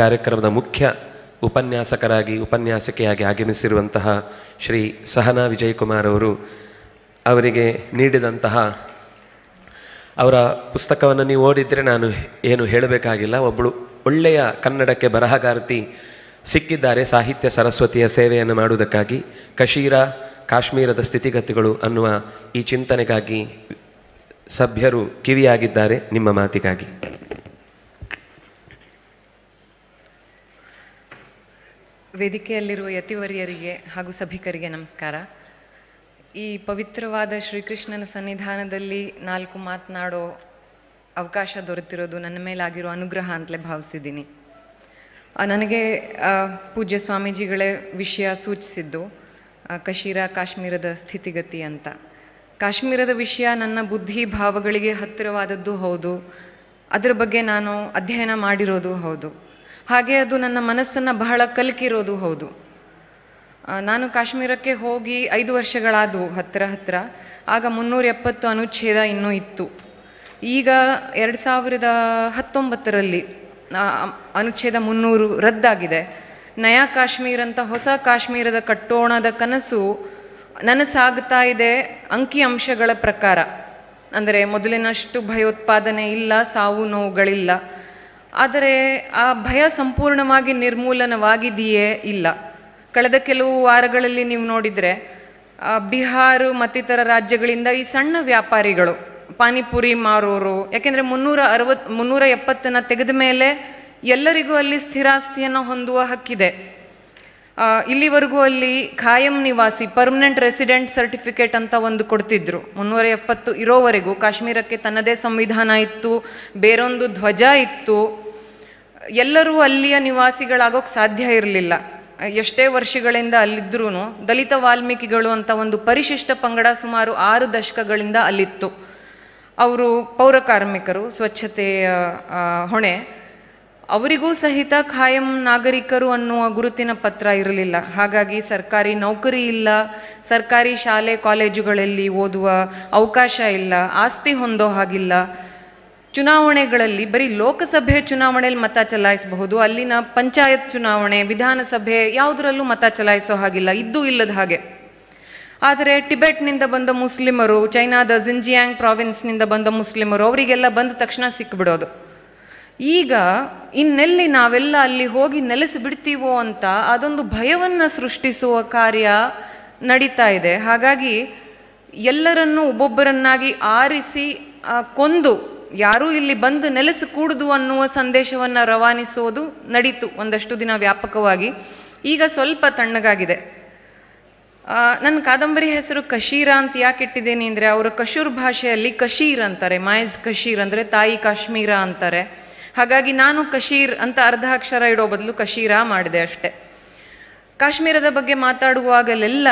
ಕಾರ್ಯಕ್ರಮದ ಮುಖ್ಯ ಉಪನ್ಯಾಸಕರಾಗಿ ಉಪನ್ಯಾಸಕಿಯಾಗಿ ಆಗಮಿಸಿರುವಂತಹ ಶ್ರೀ ಸಹನಾ ವಿಜಯಕುಮಾರ್ ಅವರು ಅವರಿಗೆ ನೀಡಿದಂತಹ ಅವರ ಪುಸ್ತಕವನ್ನು ನೀವು ಓಡಿದ್ರೆ ನಾನು ಏನು ಹೇಳಬೇಕಾಗಿಲ್ಲ ಒಬ್ಬಳು ಒಳ್ಳೆಯ ಕನ್ನಡಕ್ಕೆ ಬರಹಗಾರ್ತಿ ಸಿಕ್ಕಿದ್ದಾರೆ ಸಾಹಿತ್ಯ ಸರಸ್ವತಿಯ ಸೇವೆಯನ್ನು ಮಾಡುವುದಕ್ಕಾಗಿ ಕಶೀರ ಕಾಶ್ಮೀರದ ಸ್ಥಿತಿಗತಿಗಳು ಅನ್ನುವ ಈ ಚಿಂತನೆಗಾಗಿ ಸಭ್ಯರು ಕಿವಿಯಾಗಿದ್ದಾರೆ ನಿಮ್ಮ ಮಾತಿಗಾಗಿ ವೇದಿಕೆಯಲ್ಲಿರುವ ಯತಿವರಿಯರಿಗೆ ಹಾಗೂ ಸಭಿಕರಿಗೆ ನಮಸ್ಕಾರ ಈ ಪವಿತ್ರವಾದ ಶ್ರೀಕೃಷ್ಣನ ಸನ್ನಿಧಾನದಲ್ಲಿ ನಾಲ್ಕು ಮಾತನಾಡೋ ಅವಕಾಶ ದೊರೆತಿರೋದು ನನ್ನ ಮೇಲಾಗಿರೋ ಅನುಗ್ರಹ ಅಂತಲೇ ಭಾವಿಸಿದ್ದೀನಿ ನನಗೆ ಪೂಜ್ಯ ಸ್ವಾಮೀಜಿಗಳೇ ವಿಷಯ ಸೂಚಿಸಿದ್ದು ಕಶೀರ ಕಾಶ್ಮೀರದ ಸ್ಥಿತಿಗತಿ ಅಂತ ಕಾಶ್ಮೀರದ ವಿಷಯ ನನ್ನ ಬುದ್ಧಿ ಭಾವಗಳಿಗೆ ಹತ್ತಿರವಾದದ್ದು ಹೌದು ಅದರ ಬಗ್ಗೆ ನಾನು ಅಧ್ಯಯನ ಮಾಡಿರೋದು ಹೌದು ಹಾಗೆ ಅದು ನನ್ನ ಮನಸ್ಸನ್ನು ಬಹಳ ಕಲ್ಕಿರೋದು ಹೌದು ನಾನು ಕಾಶ್ಮೀರಕ್ಕೆ ಹೋಗಿ ಐದು ವರ್ಷಗಳಾದವು ಹತ್ತಿರ ಹತ್ತಿರ ಆಗ ಮುನ್ನೂರ ಎಪ್ಪತ್ತು ಅನುಚ್ಛೇದ ಇನ್ನೂ ಇತ್ತು ಈಗ ಎರಡು ಸಾವಿರದ ಹತ್ತೊಂಬತ್ತರಲ್ಲಿ ಅನುಚ್ಛೇದ ಮುನ್ನೂರು ರದ್ದಾಗಿದೆ ನಯಾ ಕಾಶ್ಮೀರ ಅಂತ ಹೊಸ ಕಾಶ್ಮೀರದ ಕಟ್ಟೋಣದ ಕನಸು ನನಸಾಗ್ತಾ ಇದೆ ಅಂಕಿಅಂಶಗಳ ಪ್ರಕಾರ ಅಂದರೆ ಮೊದಲಿನಷ್ಟು ಭಯೋತ್ಪಾದನೆ ಇಲ್ಲ ಸಾವು ನೋವುಗಳಿಲ್ಲ ಆದರೆ ಆ ಭಯ ಸಂಪೂರ್ಣವಾಗಿ ನಿರ್ಮೂಲನವಾಗಿದೆಯೇ ಇಲ್ಲ ಕಳೆದ ಕೆಲವು ವಾರಗಳಲ್ಲಿ ನೀವು ನೋಡಿದರೆ ಬಿಹಾರ ಮತ್ತಿತರ ರಾಜ್ಯಗಳಿಂದ ಈ ಸಣ್ಣ ವ್ಯಾಪಾರಿಗಳು ಪಾನಿಪುರಿ ಮಾರೋರು ಯಾಕೆಂದರೆ ಮುನ್ನೂರ ಅರವತ್ತು ಮುನ್ನೂರ ಎಪ್ಪತ್ತನ್ನು ತೆಗೆದ ಮೇಲೆ ಎಲ್ಲರಿಗೂ ಅಲ್ಲಿ ಸ್ಥಿರಾಸ್ತಿಯನ್ನು ಹೊಂದುವ ಹಕ್ಕಿದೆ ಇಲ್ಲಿವರೆಗೂ ಅಲ್ಲಿ ಖಾಯಂ ನಿವಾಸಿ ಪರ್ಮನೆಂಟ್ ರೆಸಿಡೆಂಟ್ ಸರ್ಟಿಫಿಕೇಟ್ ಅಂತ ಒಂದು ಕೊಡ್ತಿದ್ರು ಮುನ್ನೂರ ಎಪ್ಪತ್ತು ಇರೋವರೆಗೂ ಕಾಶ್ಮೀರಕ್ಕೆ ತನ್ನದೇ ಸಂವಿಧಾನ ಇತ್ತು ಬೇರೊಂದು ಧ್ವಜ ಇತ್ತು ಎಲ್ಲರೂ ಅಲ್ಲಿಯ ನಿವಾಸಿಗಳಾಗೋಕ್ಕೆ ಸಾಧ್ಯ ಇರಲಿಲ್ಲ ಎಷ್ಟೇ ವರ್ಷಗಳಿಂದ ಅಲ್ಲಿದ್ರೂ ದಲಿತ ವಾಲ್ಮೀಕಿಗಳು ಅಂತ ಒಂದು ಪರಿಶಿಷ್ಟ ಪಂಗಡ ಸುಮಾರು ಆರು ದಶಕಗಳಿಂದ ಅಲ್ಲಿತ್ತು ಅವರು ಪೌರಕಾರ್ಮಿಕರು ಸ್ವಚ್ಛತೆಯ ಹೊಣೆ ಅವರಿಗೂ ಸಹಿತ ಖಾಯಂ ನಾಗರಿಕರು ಅನ್ನುವ ಗುರುತಿನ ಪತ್ರ ಇರಲಿಲ್ಲ ಹಾಗಾಗಿ ಸರ್ಕಾರಿ ನೌಕರಿ ಇಲ್ಲ ಸರ್ಕಾರಿ ಶಾಲೆ ಕಾಲೇಜುಗಳಲ್ಲಿ ಓದುವ ಅವಕಾಶ ಇಲ್ಲ ಆಸ್ತಿ ಹೊಂದೋ ಹಾಗಿಲ್ಲ ಚುನಾವಣೆಗಳಲ್ಲಿ ಬರೀ ಲೋಕಸಭೆ ಚುನಾವಣೆಯಲ್ಲಿ ಮತ ಚಲಾಯಿಸಬಹುದು ಅಲ್ಲಿನ ಪಂಚಾಯತ್ ಚುನಾವಣೆ ವಿಧಾನಸಭೆ ಯಾವುದರಲ್ಲೂ ಮತ ಚಲಾಯಿಸೋ ಹಾಗಿಲ್ಲ ಇದ್ದೂ ಇಲ್ಲದ ಹಾಗೆ ಆದರೆ ಟಿಬೆಟ್ನಿಂದ ಬಂದ ಮುಸ್ಲಿಮರು ಚೈನಾದ ಜಿಂಜಿಯಾಂಗ್ ಪ್ರಾವಿನ್ಸ್ನಿಂದ ಬಂದ ಮುಸ್ಲಿಮರು ಅವರಿಗೆಲ್ಲ ಬಂದ ತಕ್ಷಣ ಸಿಕ್ಕಿಬಿಡೋದು ಈಗ ಇನ್ನೆಲ್ಲಿ ನಾವೆಲ್ಲ ಅಲ್ಲಿ ಹೋಗಿ ನೆಲೆಸಿಬಿಡ್ತೀವೋ ಅಂತ ಅದೊಂದು ಭಯವನ್ನು ಸೃಷ್ಟಿಸುವ ಕಾರ್ಯ ನಡೀತಾ ಇದೆ ಹಾಗಾಗಿ ಎಲ್ಲರನ್ನೂ ಒಬ್ಬೊಬ್ಬರನ್ನಾಗಿ ಆರಿಸಿ ಕೊಂದು ಯಾರೂ ಇಲ್ಲಿ ಬಂದು ಕೂಡುದು ಅನ್ನುವ ಸಂದೇಶವನ್ನು ರವಾನಿಸೋದು ನಡೀತು ಒಂದಷ್ಟು ದಿನ ವ್ಯಾಪಕವಾಗಿ ಈಗ ಸ್ವಲ್ಪ ತಣ್ಣಗಾಗಿದೆ ನನ್ನ ಕಾದಂಬರಿ ಹೆಸರು ಕಶೀರ ಅಂತ ಯಾಕೆ ಇಟ್ಟಿದ್ದೀನಿ ಅಂದರೆ ಅವರ ಕಶೂರ್ ಭಾಷೆಯಲ್ಲಿ ಕಶೀರ್ ಅಂತಾರೆ ಮಾಯಸ್ ಕಶೀರ್ ಅಂದರೆ ತಾಯಿ ಕಾಶ್ಮೀರ ಅಂತಾರೆ ಹಾಗಾಗಿ ನಾನು ಕಶೀರ್ ಅಂತ ಅರ್ಧ ಅಕ್ಷರ ಇಡೋ ಬದಲು ಕಶೀರಾ ಮಾಡಿದೆ ಅಷ್ಟೆ ಕಾಶ್ಮೀರದ ಬಗ್ಗೆ ಮಾತಾಡುವಾಗಲೆಲ್ಲ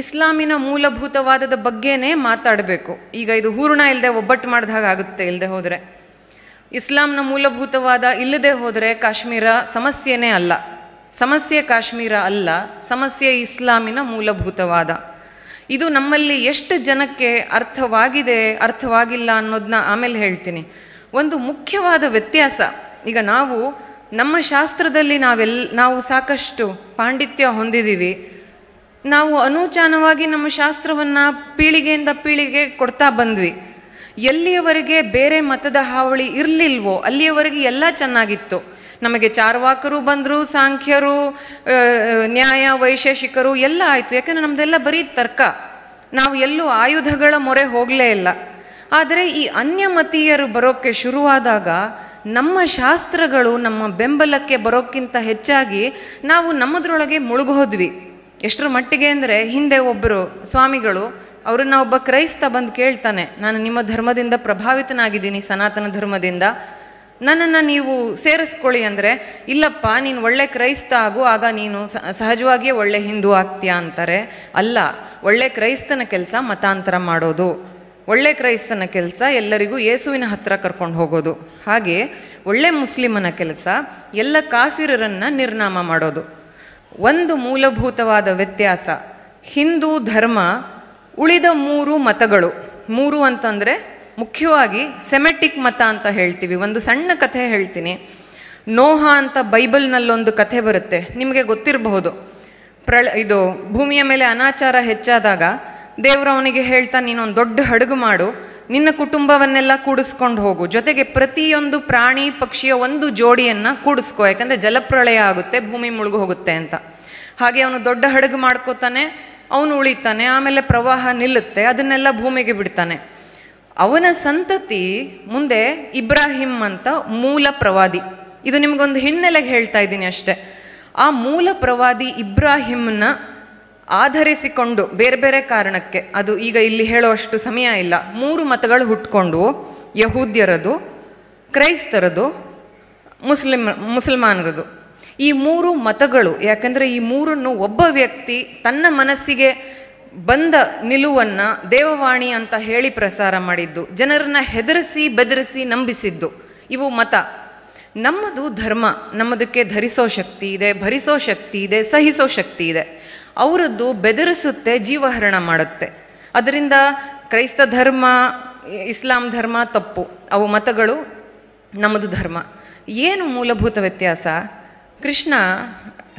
ಇಸ್ಲಾಮಿನ ಮೂಲಭೂತವಾದದ ಬಗ್ಗೆನೇ ಮಾತಾಡಬೇಕು ಈಗ ಇದು ಹೂರ್ಣ ಇಲ್ಲದೆ ಒಬ್ಬಟ್ಟು ಮಾಡಿದ ಆಗುತ್ತೆ ಇಲ್ಲದೆ ಹೋದರೆ ಇಸ್ಲಾಂನ ಮೂಲಭೂತವಾದ ಇಲ್ಲದೆ ಹೋದರೆ ಕಾಶ್ಮೀರ ಸಮಸ್ಯೆನೇ ಅಲ್ಲ ಸಮಸ್ಯೆ ಕಾಶ್ಮೀರ ಅಲ್ಲ ಸಮಸ್ಯೆ ಇಸ್ಲಾಮಿನ ಮೂಲಭೂತವಾದ ಇದು ನಮ್ಮಲ್ಲಿ ಎಷ್ಟು ಜನಕ್ಕೆ ಅರ್ಥವಾಗಿದೆ ಅರ್ಥವಾಗಿಲ್ಲ ಅನ್ನೋದನ್ನ ಆಮೇಲೆ ಹೇಳ್ತೀನಿ ಒಂದು ಮುಖ್ಯವಾದ ವ್ಯತ್ಯಾಸ ಈಗ ನಾವು ನಮ್ಮ ಶಾಸ್ತ್ರದಲ್ಲಿ ನಾವೆಲ್ ನಾವು ಸಾಕಷ್ಟು ಪಾಂಡಿತ್ಯ ಹೊಂದಿದ್ದೀವಿ ನಾವು ಅನೂಚಾನವಾಗಿ ನಮ್ಮ ಶಾಸ್ತ್ರವನ್ನು ಪೀಳಿಗೆಯಿಂದ ಪೀಳಿಗೆ ಕೊಡ್ತಾ ಬಂದ್ವಿ ಎಲ್ಲಿಯವರೆಗೆ ಬೇರೆ ಮತದ ಹಾವಳಿ ಇರಲಿಲ್ವೋ ಅಲ್ಲಿಯವರೆಗೆ ಎಲ್ಲ ಚೆನ್ನಾಗಿತ್ತು ನಮಗೆ ಚಾರ್ವಾಕರು ಬಂದರು ಸಾಂಖ್ಯರು ನ್ಯಾಯ ವೈಶೇಷಿಕರು ಎಲ್ಲ ಆಯಿತು ಯಾಕಂದರೆ ನಮ್ಮದೆಲ್ಲ ಬರೀ ತರ್ಕ ನಾವು ಎಲ್ಲೂ ಆಯುಧಗಳ ಮೊರೆ ಹೋಗಲೇ ಇಲ್ಲ ಆದರೆ ಈ ಅನ್ಯಮತೀಯರು ಬರೋಕ್ಕೆ ಶುರುವಾದಾಗ ನಮ್ಮ ಶಾಸ್ತ್ರಗಳು ನಮ್ಮ ಬೆಂಬಲಕ್ಕೆ ಬರೋಕ್ಕಿಂತ ಹೆಚ್ಚಾಗಿ ನಾವು ನಮ್ಮದ್ರೊಳಗೆ ಮುಳುಗೋದ್ವಿ ಎಷ್ಟರ ಮಟ್ಟಿಗೆ ಅಂದರೆ ಹಿಂದೆ ಒಬ್ಬರು ಸ್ವಾಮಿಗಳು ಅವ್ರನ್ನ ಒಬ್ಬ ಕ್ರೈಸ್ತ ಬಂದು ಕೇಳ್ತಾನೆ ನಾನು ನಿಮ್ಮ ಧರ್ಮದಿಂದ ಪ್ರಭಾವಿತನಾಗಿದ್ದೀನಿ ಸನಾತನ ಧರ್ಮದಿಂದ ನನ್ನನ್ನು ನೀವು ಸೇರಿಸ್ಕೊಳ್ಳಿ ಅಂದರೆ ಇಲ್ಲಪ್ಪ ನೀನು ಒಳ್ಳೆ ಕ್ರೈಸ್ತ ಆಗು ಆಗ ನೀನು ಸಹಜವಾಗಿಯೇ ಒಳ್ಳೆ ಹಿಂದೂ ಆಗ್ತೀಯಾ ಅಂತಾರೆ ಅಲ್ಲ ಒಳ್ಳೆ ಕ್ರೈಸ್ತನ ಕೆಲಸ ಮತಾಂತರ ಮಾಡೋದು ಒಳ್ಳೆ ಕ್ರೈಸ್ತನ ಕೆಲಸ ಎಲ್ಲರಿಗೂ ಯೇಸುವಿನ ಹತ್ರ ಕರ್ಕೊಂಡು ಹೋಗೋದು ಹಾಗೆ ಒಳ್ಳೆ ಮುಸ್ಲಿಮನ ಕೆಲಸ ಎಲ್ಲ ಕಾಫಿರರನ್ನು ನಿರ್ನಾಮ ಮಾಡೋದು ಒಂದು ಮೂಲಭೂತವಾದ ವ್ಯತ್ಯಾಸ ಹಿಂದೂ ಧರ್ಮ ಉಳಿದ ಮೂರು ಮತಗಳು ಮೂರು ಅಂತಂದರೆ ಮುಖ್ಯವಾಗಿ ಸೆಮೆಟಿಕ್ ಮತ ಅಂತ ಹೇಳ್ತೀವಿ ಒಂದು ಸಣ್ಣ ಕಥೆ ಹೇಳ್ತೀನಿ ನೋಹ ಅಂತ ಬೈಬಲ್ನಲ್ಲೊಂದು ಕಥೆ ಬರುತ್ತೆ ನಿಮಗೆ ಗೊತ್ತಿರಬಹುದು ಪ್ರಳ ಇದು ಭೂಮಿಯ ಮೇಲೆ ಅನಾಚಾರ ಹೆಚ್ಚಾದಾಗ ದೇವರು ಅವನಿಗೆ ಹೇಳ್ತಾ ಒಂದು ದೊಡ್ಡ ಹಡಗು ಮಾಡು ನಿನ್ನ ಕುಟುಂಬವನ್ನೆಲ್ಲ ಕೂಡಿಸ್ಕೊಂಡು ಹೋಗು ಜೊತೆಗೆ ಪ್ರತಿಯೊಂದು ಪ್ರಾಣಿ ಪಕ್ಷಿಯ ಒಂದು ಜೋಡಿಯನ್ನು ಕೂಡಿಸ್ಕೋ ಯಾಕಂದರೆ ಜಲಪ್ರಳಯ ಆಗುತ್ತೆ ಭೂಮಿ ಮುಳುಗು ಹೋಗುತ್ತೆ ಅಂತ ಹಾಗೆ ಅವನು ದೊಡ್ಡ ಹಡಗು ಮಾಡ್ಕೋತಾನೆ ಅವನು ಉಳಿತಾನೆ ಆಮೇಲೆ ಪ್ರವಾಹ ನಿಲ್ಲುತ್ತೆ ಅದನ್ನೆಲ್ಲ ಭೂಮಿಗೆ ಬಿಡ್ತಾನೆ ಅವನ ಸಂತತಿ ಮುಂದೆ ಇಬ್ರಾಹಿಂ ಅಂತ ಮೂಲ ಪ್ರವಾದಿ ಇದು ನಿಮಗೊಂದು ಹಿನ್ನೆಲೆಗೆ ಹೇಳ್ತಾ ಇದ್ದೀನಿ ಅಷ್ಟೆ ಆ ಮೂಲ ಪ್ರವಾದಿ ಇಬ್ರಾಹಿಂನ ಆಧರಿಸಿಕೊಂಡು ಬೇರೆ ಬೇರೆ ಕಾರಣಕ್ಕೆ ಅದು ಈಗ ಇಲ್ಲಿ ಹೇಳೋಷ್ಟು ಸಮಯ ಇಲ್ಲ ಮೂರು ಮತಗಳು ಹುಟ್ಕೊಂಡು ಯಹೂದ್ಯರದು ಕ್ರೈಸ್ತರದು ಮುಸ್ಲಿಮ್ ಮುಸಲ್ಮಾನರದು ಈ ಮೂರು ಮತಗಳು ಯಾಕಂದರೆ ಈ ಮೂರನ್ನು ಒಬ್ಬ ವ್ಯಕ್ತಿ ತನ್ನ ಮನಸ್ಸಿಗೆ ಬಂದ ನಿಲುವನ್ನು ದೇವವಾಣಿ ಅಂತ ಹೇಳಿ ಪ್ರಸಾರ ಮಾಡಿದ್ದು ಜನರನ್ನು ಹೆದರಿಸಿ ಬೆದರಿಸಿ ನಂಬಿಸಿದ್ದು ಇವು ಮತ ನಮ್ಮದು ಧರ್ಮ ನಮ್ಮದಕ್ಕೆ ಧರಿಸೋ ಶಕ್ತಿ ಇದೆ ಭರಿಸೋ ಶಕ್ತಿ ಇದೆ ಸಹಿಸೋ ಶಕ್ತಿ ಇದೆ ಅವರದ್ದು ಬೆದರಿಸುತ್ತೆ ಜೀವಹರಣ ಮಾಡುತ್ತೆ ಅದರಿಂದ ಕ್ರೈಸ್ತ ಧರ್ಮ ಇಸ್ಲಾಂ ಧರ್ಮ ತಪ್ಪು ಅವು ಮತಗಳು ನಮ್ಮದು ಧರ್ಮ ಏನು ಮೂಲಭೂತ ವ್ಯತ್ಯಾಸ ಕೃಷ್ಣ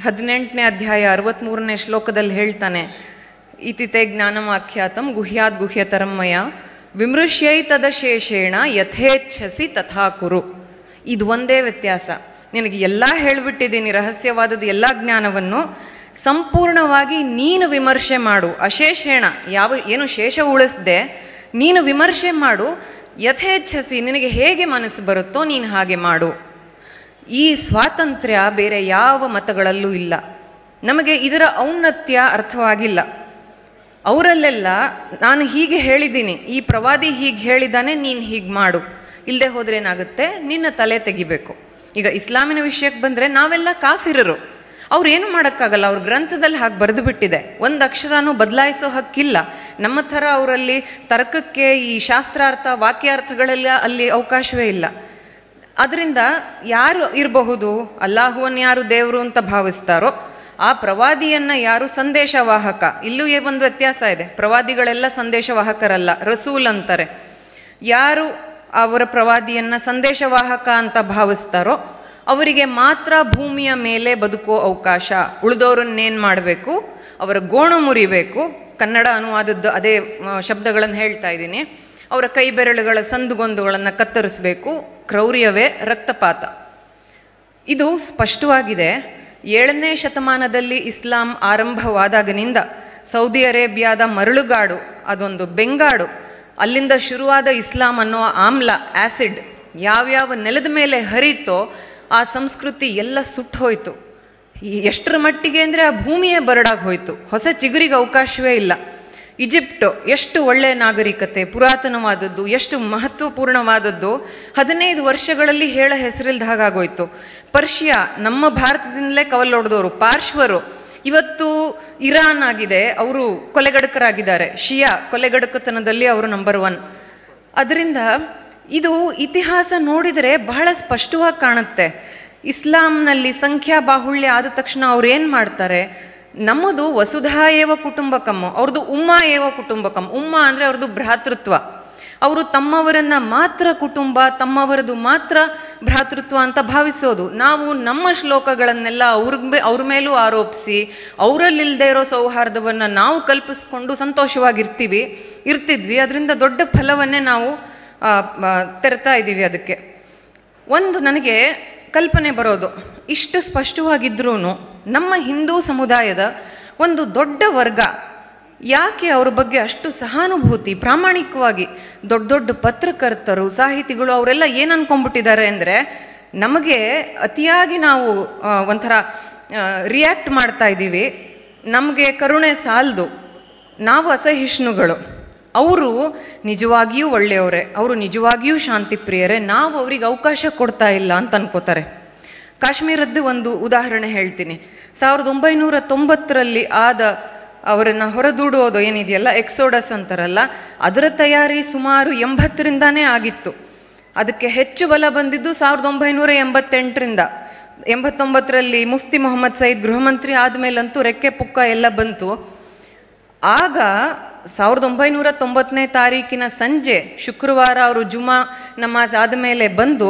ಹದಿನೆಂಟನೇ ಅಧ್ಯಾಯ ಅರವತ್ತ್ಮೂರನೇ ಶ್ಲೋಕದಲ್ಲಿ ಹೇಳ್ತಾನೆ ಇತಿತೆ ಜ್ಞಾನಮಾಖ್ಯಾತಂ ಗುಹ್ಯಾತ್ ಗುಹ್ಯತರಮ್ಮಯ ಶೇಷೇಣ ಯಥೇಚ್ಛಸಿ ತಥಾ ಕುರು ಇದು ಒಂದೇ ವ್ಯತ್ಯಾಸ ನಿನಗೆ ಎಲ್ಲ ಹೇಳಿಬಿಟ್ಟಿದ್ದೀನಿ ರಹಸ್ಯವಾದದ ಎಲ್ಲ ಜ್ಞಾನವನ್ನು ಸಂಪೂರ್ಣವಾಗಿ ನೀನು ವಿಮರ್ಶೆ ಮಾಡು ಅಶೇಷೇಣ ಯಾವ ಏನು ಶೇಷ ಉಳಿಸ್ದೆ ನೀನು ವಿಮರ್ಶೆ ಮಾಡು ಯಥೇಚ್ಛಸಿ ನಿನಗೆ ಹೇಗೆ ಮನಸ್ಸು ಬರುತ್ತೋ ನೀನು ಹಾಗೆ ಮಾಡು ಈ ಸ್ವಾತಂತ್ರ್ಯ ಬೇರೆ ಯಾವ ಮತಗಳಲ್ಲೂ ಇಲ್ಲ ನಮಗೆ ಇದರ ಔನ್ನತ್ಯ ಅರ್ಥವಾಗಿಲ್ಲ ಅವರಲ್ಲೆಲ್ಲ ನಾನು ಹೀಗೆ ಹೇಳಿದ್ದೀನಿ ಈ ಪ್ರವಾದಿ ಹೀಗೆ ಹೇಳಿದ್ದಾನೆ ನೀನು ಹೀಗೆ ಮಾಡು ಇಲ್ಲದೆ ಹೋದ್ರೆ ಏನಾಗುತ್ತೆ ನಿನ್ನ ತಲೆ ತೆಗಿಬೇಕು ಈಗ ಇಸ್ಲಾಮಿನ ವಿಷಯಕ್ಕೆ ಬಂದರೆ ನಾವೆಲ್ಲ ಕಾಫಿರರು ಅವ್ರು ಏನು ಮಾಡೋಕ್ಕಾಗಲ್ಲ ಅವ್ರ ಗ್ರಂಥದಲ್ಲಿ ಹಾಗೆ ಬರೆದು ಬಿಟ್ಟಿದೆ ಒಂದು ಅಕ್ಷರನೂ ಬದಲಾಯಿಸೋ ಹಕ್ಕಿಲ್ಲ ನಮ್ಮ ಥರ ಅವರಲ್ಲಿ ತರ್ಕಕ್ಕೆ ಈ ಶಾಸ್ತ್ರಾರ್ಥ ವಾಕ್ಯಾರ್ಥಗಳೆಲ್ಲ ಅಲ್ಲಿ ಅವಕಾಶವೇ ಇಲ್ಲ ಅದರಿಂದ ಯಾರು ಇರಬಹುದು ಅಲ್ಲಾಹುವನ್ನು ಯಾರು ದೇವರು ಅಂತ ಭಾವಿಸ್ತಾರೋ ಆ ಪ್ರವಾದಿಯನ್ನು ಯಾರು ಸಂದೇಶವಾಹಕ ಇಲ್ಲೂ ಒಂದು ವ್ಯತ್ಯಾಸ ಇದೆ ಪ್ರವಾದಿಗಳೆಲ್ಲ ಸಂದೇಶವಾಹಕರಲ್ಲ ರಸೂಲ್ ಅಂತಾರೆ ಯಾರು ಅವರ ಪ್ರವಾದಿಯನ್ನು ಸಂದೇಶವಾಹಕ ಅಂತ ಭಾವಿಸ್ತಾರೋ ಅವರಿಗೆ ಮಾತ್ರ ಭೂಮಿಯ ಮೇಲೆ ಬದುಕೋ ಅವಕಾಶ ಉಳಿದವ್ರನ್ನೇನು ಮಾಡಬೇಕು ಅವರ ಗೋಣು ಮುರಿಬೇಕು ಕನ್ನಡ ಅನುವಾದದ್ದು ಅದೇ ಶಬ್ದಗಳನ್ನು ಹೇಳ್ತಾ ಇದ್ದೀನಿ ಅವರ ಕೈ ಬೆರಳುಗಳ ಸಂದುಗೊಂದುಗಳನ್ನು ಕತ್ತರಿಸಬೇಕು ಕ್ರೌರ್ಯವೇ ರಕ್ತಪಾತ ಇದು ಸ್ಪಷ್ಟವಾಗಿದೆ ಏಳನೇ ಶತಮಾನದಲ್ಲಿ ಇಸ್ಲಾಂ ಆರಂಭವಾದಾಗನಿಂದ ಸೌದಿ ಅರೇಬಿಯಾದ ಮರಳುಗಾಡು ಅದೊಂದು ಬೆಂಗಾಡು ಅಲ್ಲಿಂದ ಶುರುವಾದ ಇಸ್ಲಾಂ ಅನ್ನೋ ಆಮ್ಲ ಆ್ಯಸಿಡ್ ಯಾವ್ಯಾವ ನೆಲದ ಮೇಲೆ ಹರಿತೋ ಆ ಸಂಸ್ಕೃತಿ ಎಲ್ಲ ಸುಟ್ಟು ಹೋಯಿತು ಎಷ್ಟರ ಮಟ್ಟಿಗೆ ಅಂದರೆ ಆ ಭೂಮಿಯೇ ಬರಡಾಗಿ ಹೋಯಿತು ಹೊಸ ಚಿಗುರಿಗೆ ಅವಕಾಶವೇ ಇಲ್ಲ ಈಜಿಪ್ಟ್ ಎಷ್ಟು ಒಳ್ಳೆಯ ನಾಗರಿಕತೆ ಪುರಾತನವಾದದ್ದು ಎಷ್ಟು ಮಹತ್ವಪೂರ್ಣವಾದದ್ದು ಹದಿನೈದು ವರ್ಷಗಳಲ್ಲಿ ಹೇಳ ಹೆಸರಿಲ್ದ ಹಾಗಾಗೋಯ್ತು ಪರ್ಷಿಯಾ ನಮ್ಮ ಭಾರತದಿಂದಲೇ ಕವಲೊಡೆದವರು ಪಾರ್ಶ್ವರು ಇವತ್ತು ಇರಾನ್ ಆಗಿದೆ ಅವರು ಕೊಲೆಗಡಕರಾಗಿದ್ದಾರೆ ಶಿಯಾ ಕೊಲೆಗಡಕತನದಲ್ಲಿ ಅವರು ನಂಬರ್ ಒನ್ ಅದರಿಂದ ಇದು ಇತಿಹಾಸ ನೋಡಿದರೆ ಬಹಳ ಸ್ಪಷ್ಟವಾಗಿ ಕಾಣುತ್ತೆ ಇಸ್ಲಾಂನಲ್ಲಿ ಸಂಖ್ಯಾ ಬಾಹುಳ್ಯ ಆದ ತಕ್ಷಣ ಅವ್ರು ಏನು ಮಾಡ್ತಾರೆ ನಮ್ಮದು ವಸುಧಾ ಏವ ಕುಟುಂಬಕಮ್ಮ ಅವ್ರದ್ದು ಉಮ್ಮ ಏವ ಕುಟುಂಬಕಮ್ ಉಮ್ಮ ಅಂದರೆ ಅವ್ರದ್ದು ಭ್ರಾತೃತ್ವ ಅವರು ತಮ್ಮವರನ್ನು ಮಾತ್ರ ಕುಟುಂಬ ತಮ್ಮವರದು ಮಾತ್ರ ಭ್ರಾತೃತ್ವ ಅಂತ ಭಾವಿಸೋದು ನಾವು ನಮ್ಮ ಶ್ಲೋಕಗಳನ್ನೆಲ್ಲ ಮೇ ಅವ್ರ ಮೇಲೂ ಆರೋಪಿಸಿ ಅವರಲ್ಲಿಲ್ಲದೆ ಇರೋ ಸೌಹಾರ್ದವನ್ನು ನಾವು ಕಲ್ಪಿಸ್ಕೊಂಡು ಸಂತೋಷವಾಗಿರ್ತೀವಿ ಇರ್ತಿದ್ವಿ ಅದರಿಂದ ದೊಡ್ಡ ಫಲವನ್ನೇ ನಾವು ತೆರತಾ ಇದ್ದೀವಿ ಅದಕ್ಕೆ ಒಂದು ನನಗೆ ಕಲ್ಪನೆ ಬರೋದು ಇಷ್ಟು ಸ್ಪಷ್ಟವಾಗಿದ್ರೂ ನಮ್ಮ ಹಿಂದೂ ಸಮುದಾಯದ ಒಂದು ದೊಡ್ಡ ವರ್ಗ ಯಾಕೆ ಅವ್ರ ಬಗ್ಗೆ ಅಷ್ಟು ಸಹಾನುಭೂತಿ ಪ್ರಾಮಾಣಿಕವಾಗಿ ದೊಡ್ಡ ದೊಡ್ಡ ಪತ್ರಕರ್ತರು ಸಾಹಿತಿಗಳು ಅವರೆಲ್ಲ ಏನು ಅನ್ಕೊಂಡ್ಬಿಟ್ಟಿದ್ದಾರೆ ಅಂದರೆ ನಮಗೆ ಅತಿಯಾಗಿ ನಾವು ಒಂಥರ ರಿಯಾಕ್ಟ್ ಮಾಡ್ತಾ ಇದ್ದೀವಿ ನಮಗೆ ಕರುಣೆ ಸಾಲದು ನಾವು ಅಸಹಿಷ್ಣುಗಳು ಅವರು ನಿಜವಾಗಿಯೂ ಒಳ್ಳೆಯವರೇ ಅವರು ನಿಜವಾಗಿಯೂ ಶಾಂತಿ ಪ್ರಿಯರೇ ನಾವು ಅವ್ರಿಗೆ ಅವಕಾಶ ಕೊಡ್ತಾ ಇಲ್ಲ ಅಂತ ಅನ್ಕೋತಾರೆ ಕಾಶ್ಮೀರದ್ದು ಒಂದು ಉದಾಹರಣೆ ಹೇಳ್ತೀನಿ ಸಾವಿರದ ಒಂಬೈನೂರ ತೊಂಬತ್ತರಲ್ಲಿ ಆದ ಅವರನ್ನು ಹೊರದೂಡೋದು ಏನಿದೆಯಲ್ಲ ಎಕ್ಸೋಡಸ್ ಅಂತಾರಲ್ಲ ಅದರ ತಯಾರಿ ಸುಮಾರು ಎಂಬತ್ತರಿಂದಾನೇ ಆಗಿತ್ತು ಅದಕ್ಕೆ ಹೆಚ್ಚು ಬಲ ಬಂದಿದ್ದು ಸಾವಿರದ ಒಂಬೈನೂರ ಎಂಬತ್ತೆಂಟರಿಂದ ಎಂಬತ್ತೊಂಬತ್ತರಲ್ಲಿ ಮುಫ್ತಿ ಮೊಹಮ್ಮದ್ ಸಯೀದ್ ಗೃಹಮಂತ್ರಿ ಆದಮೇಲಂತೂ ರೆಕ್ಕೆ ಪುಕ್ಕ ಎಲ್ಲ ಬಂತು ಆಗ ಸಾವಿರದ ಒಂಬೈನೂರ ತೊಂಬತ್ತನೇ ತಾರೀಕಿನ ಸಂಜೆ ಶುಕ್ರವಾರ ಅವರು ಜುಮಾ ನಮಾಜ್ ಆದಮೇಲೆ ಬಂದು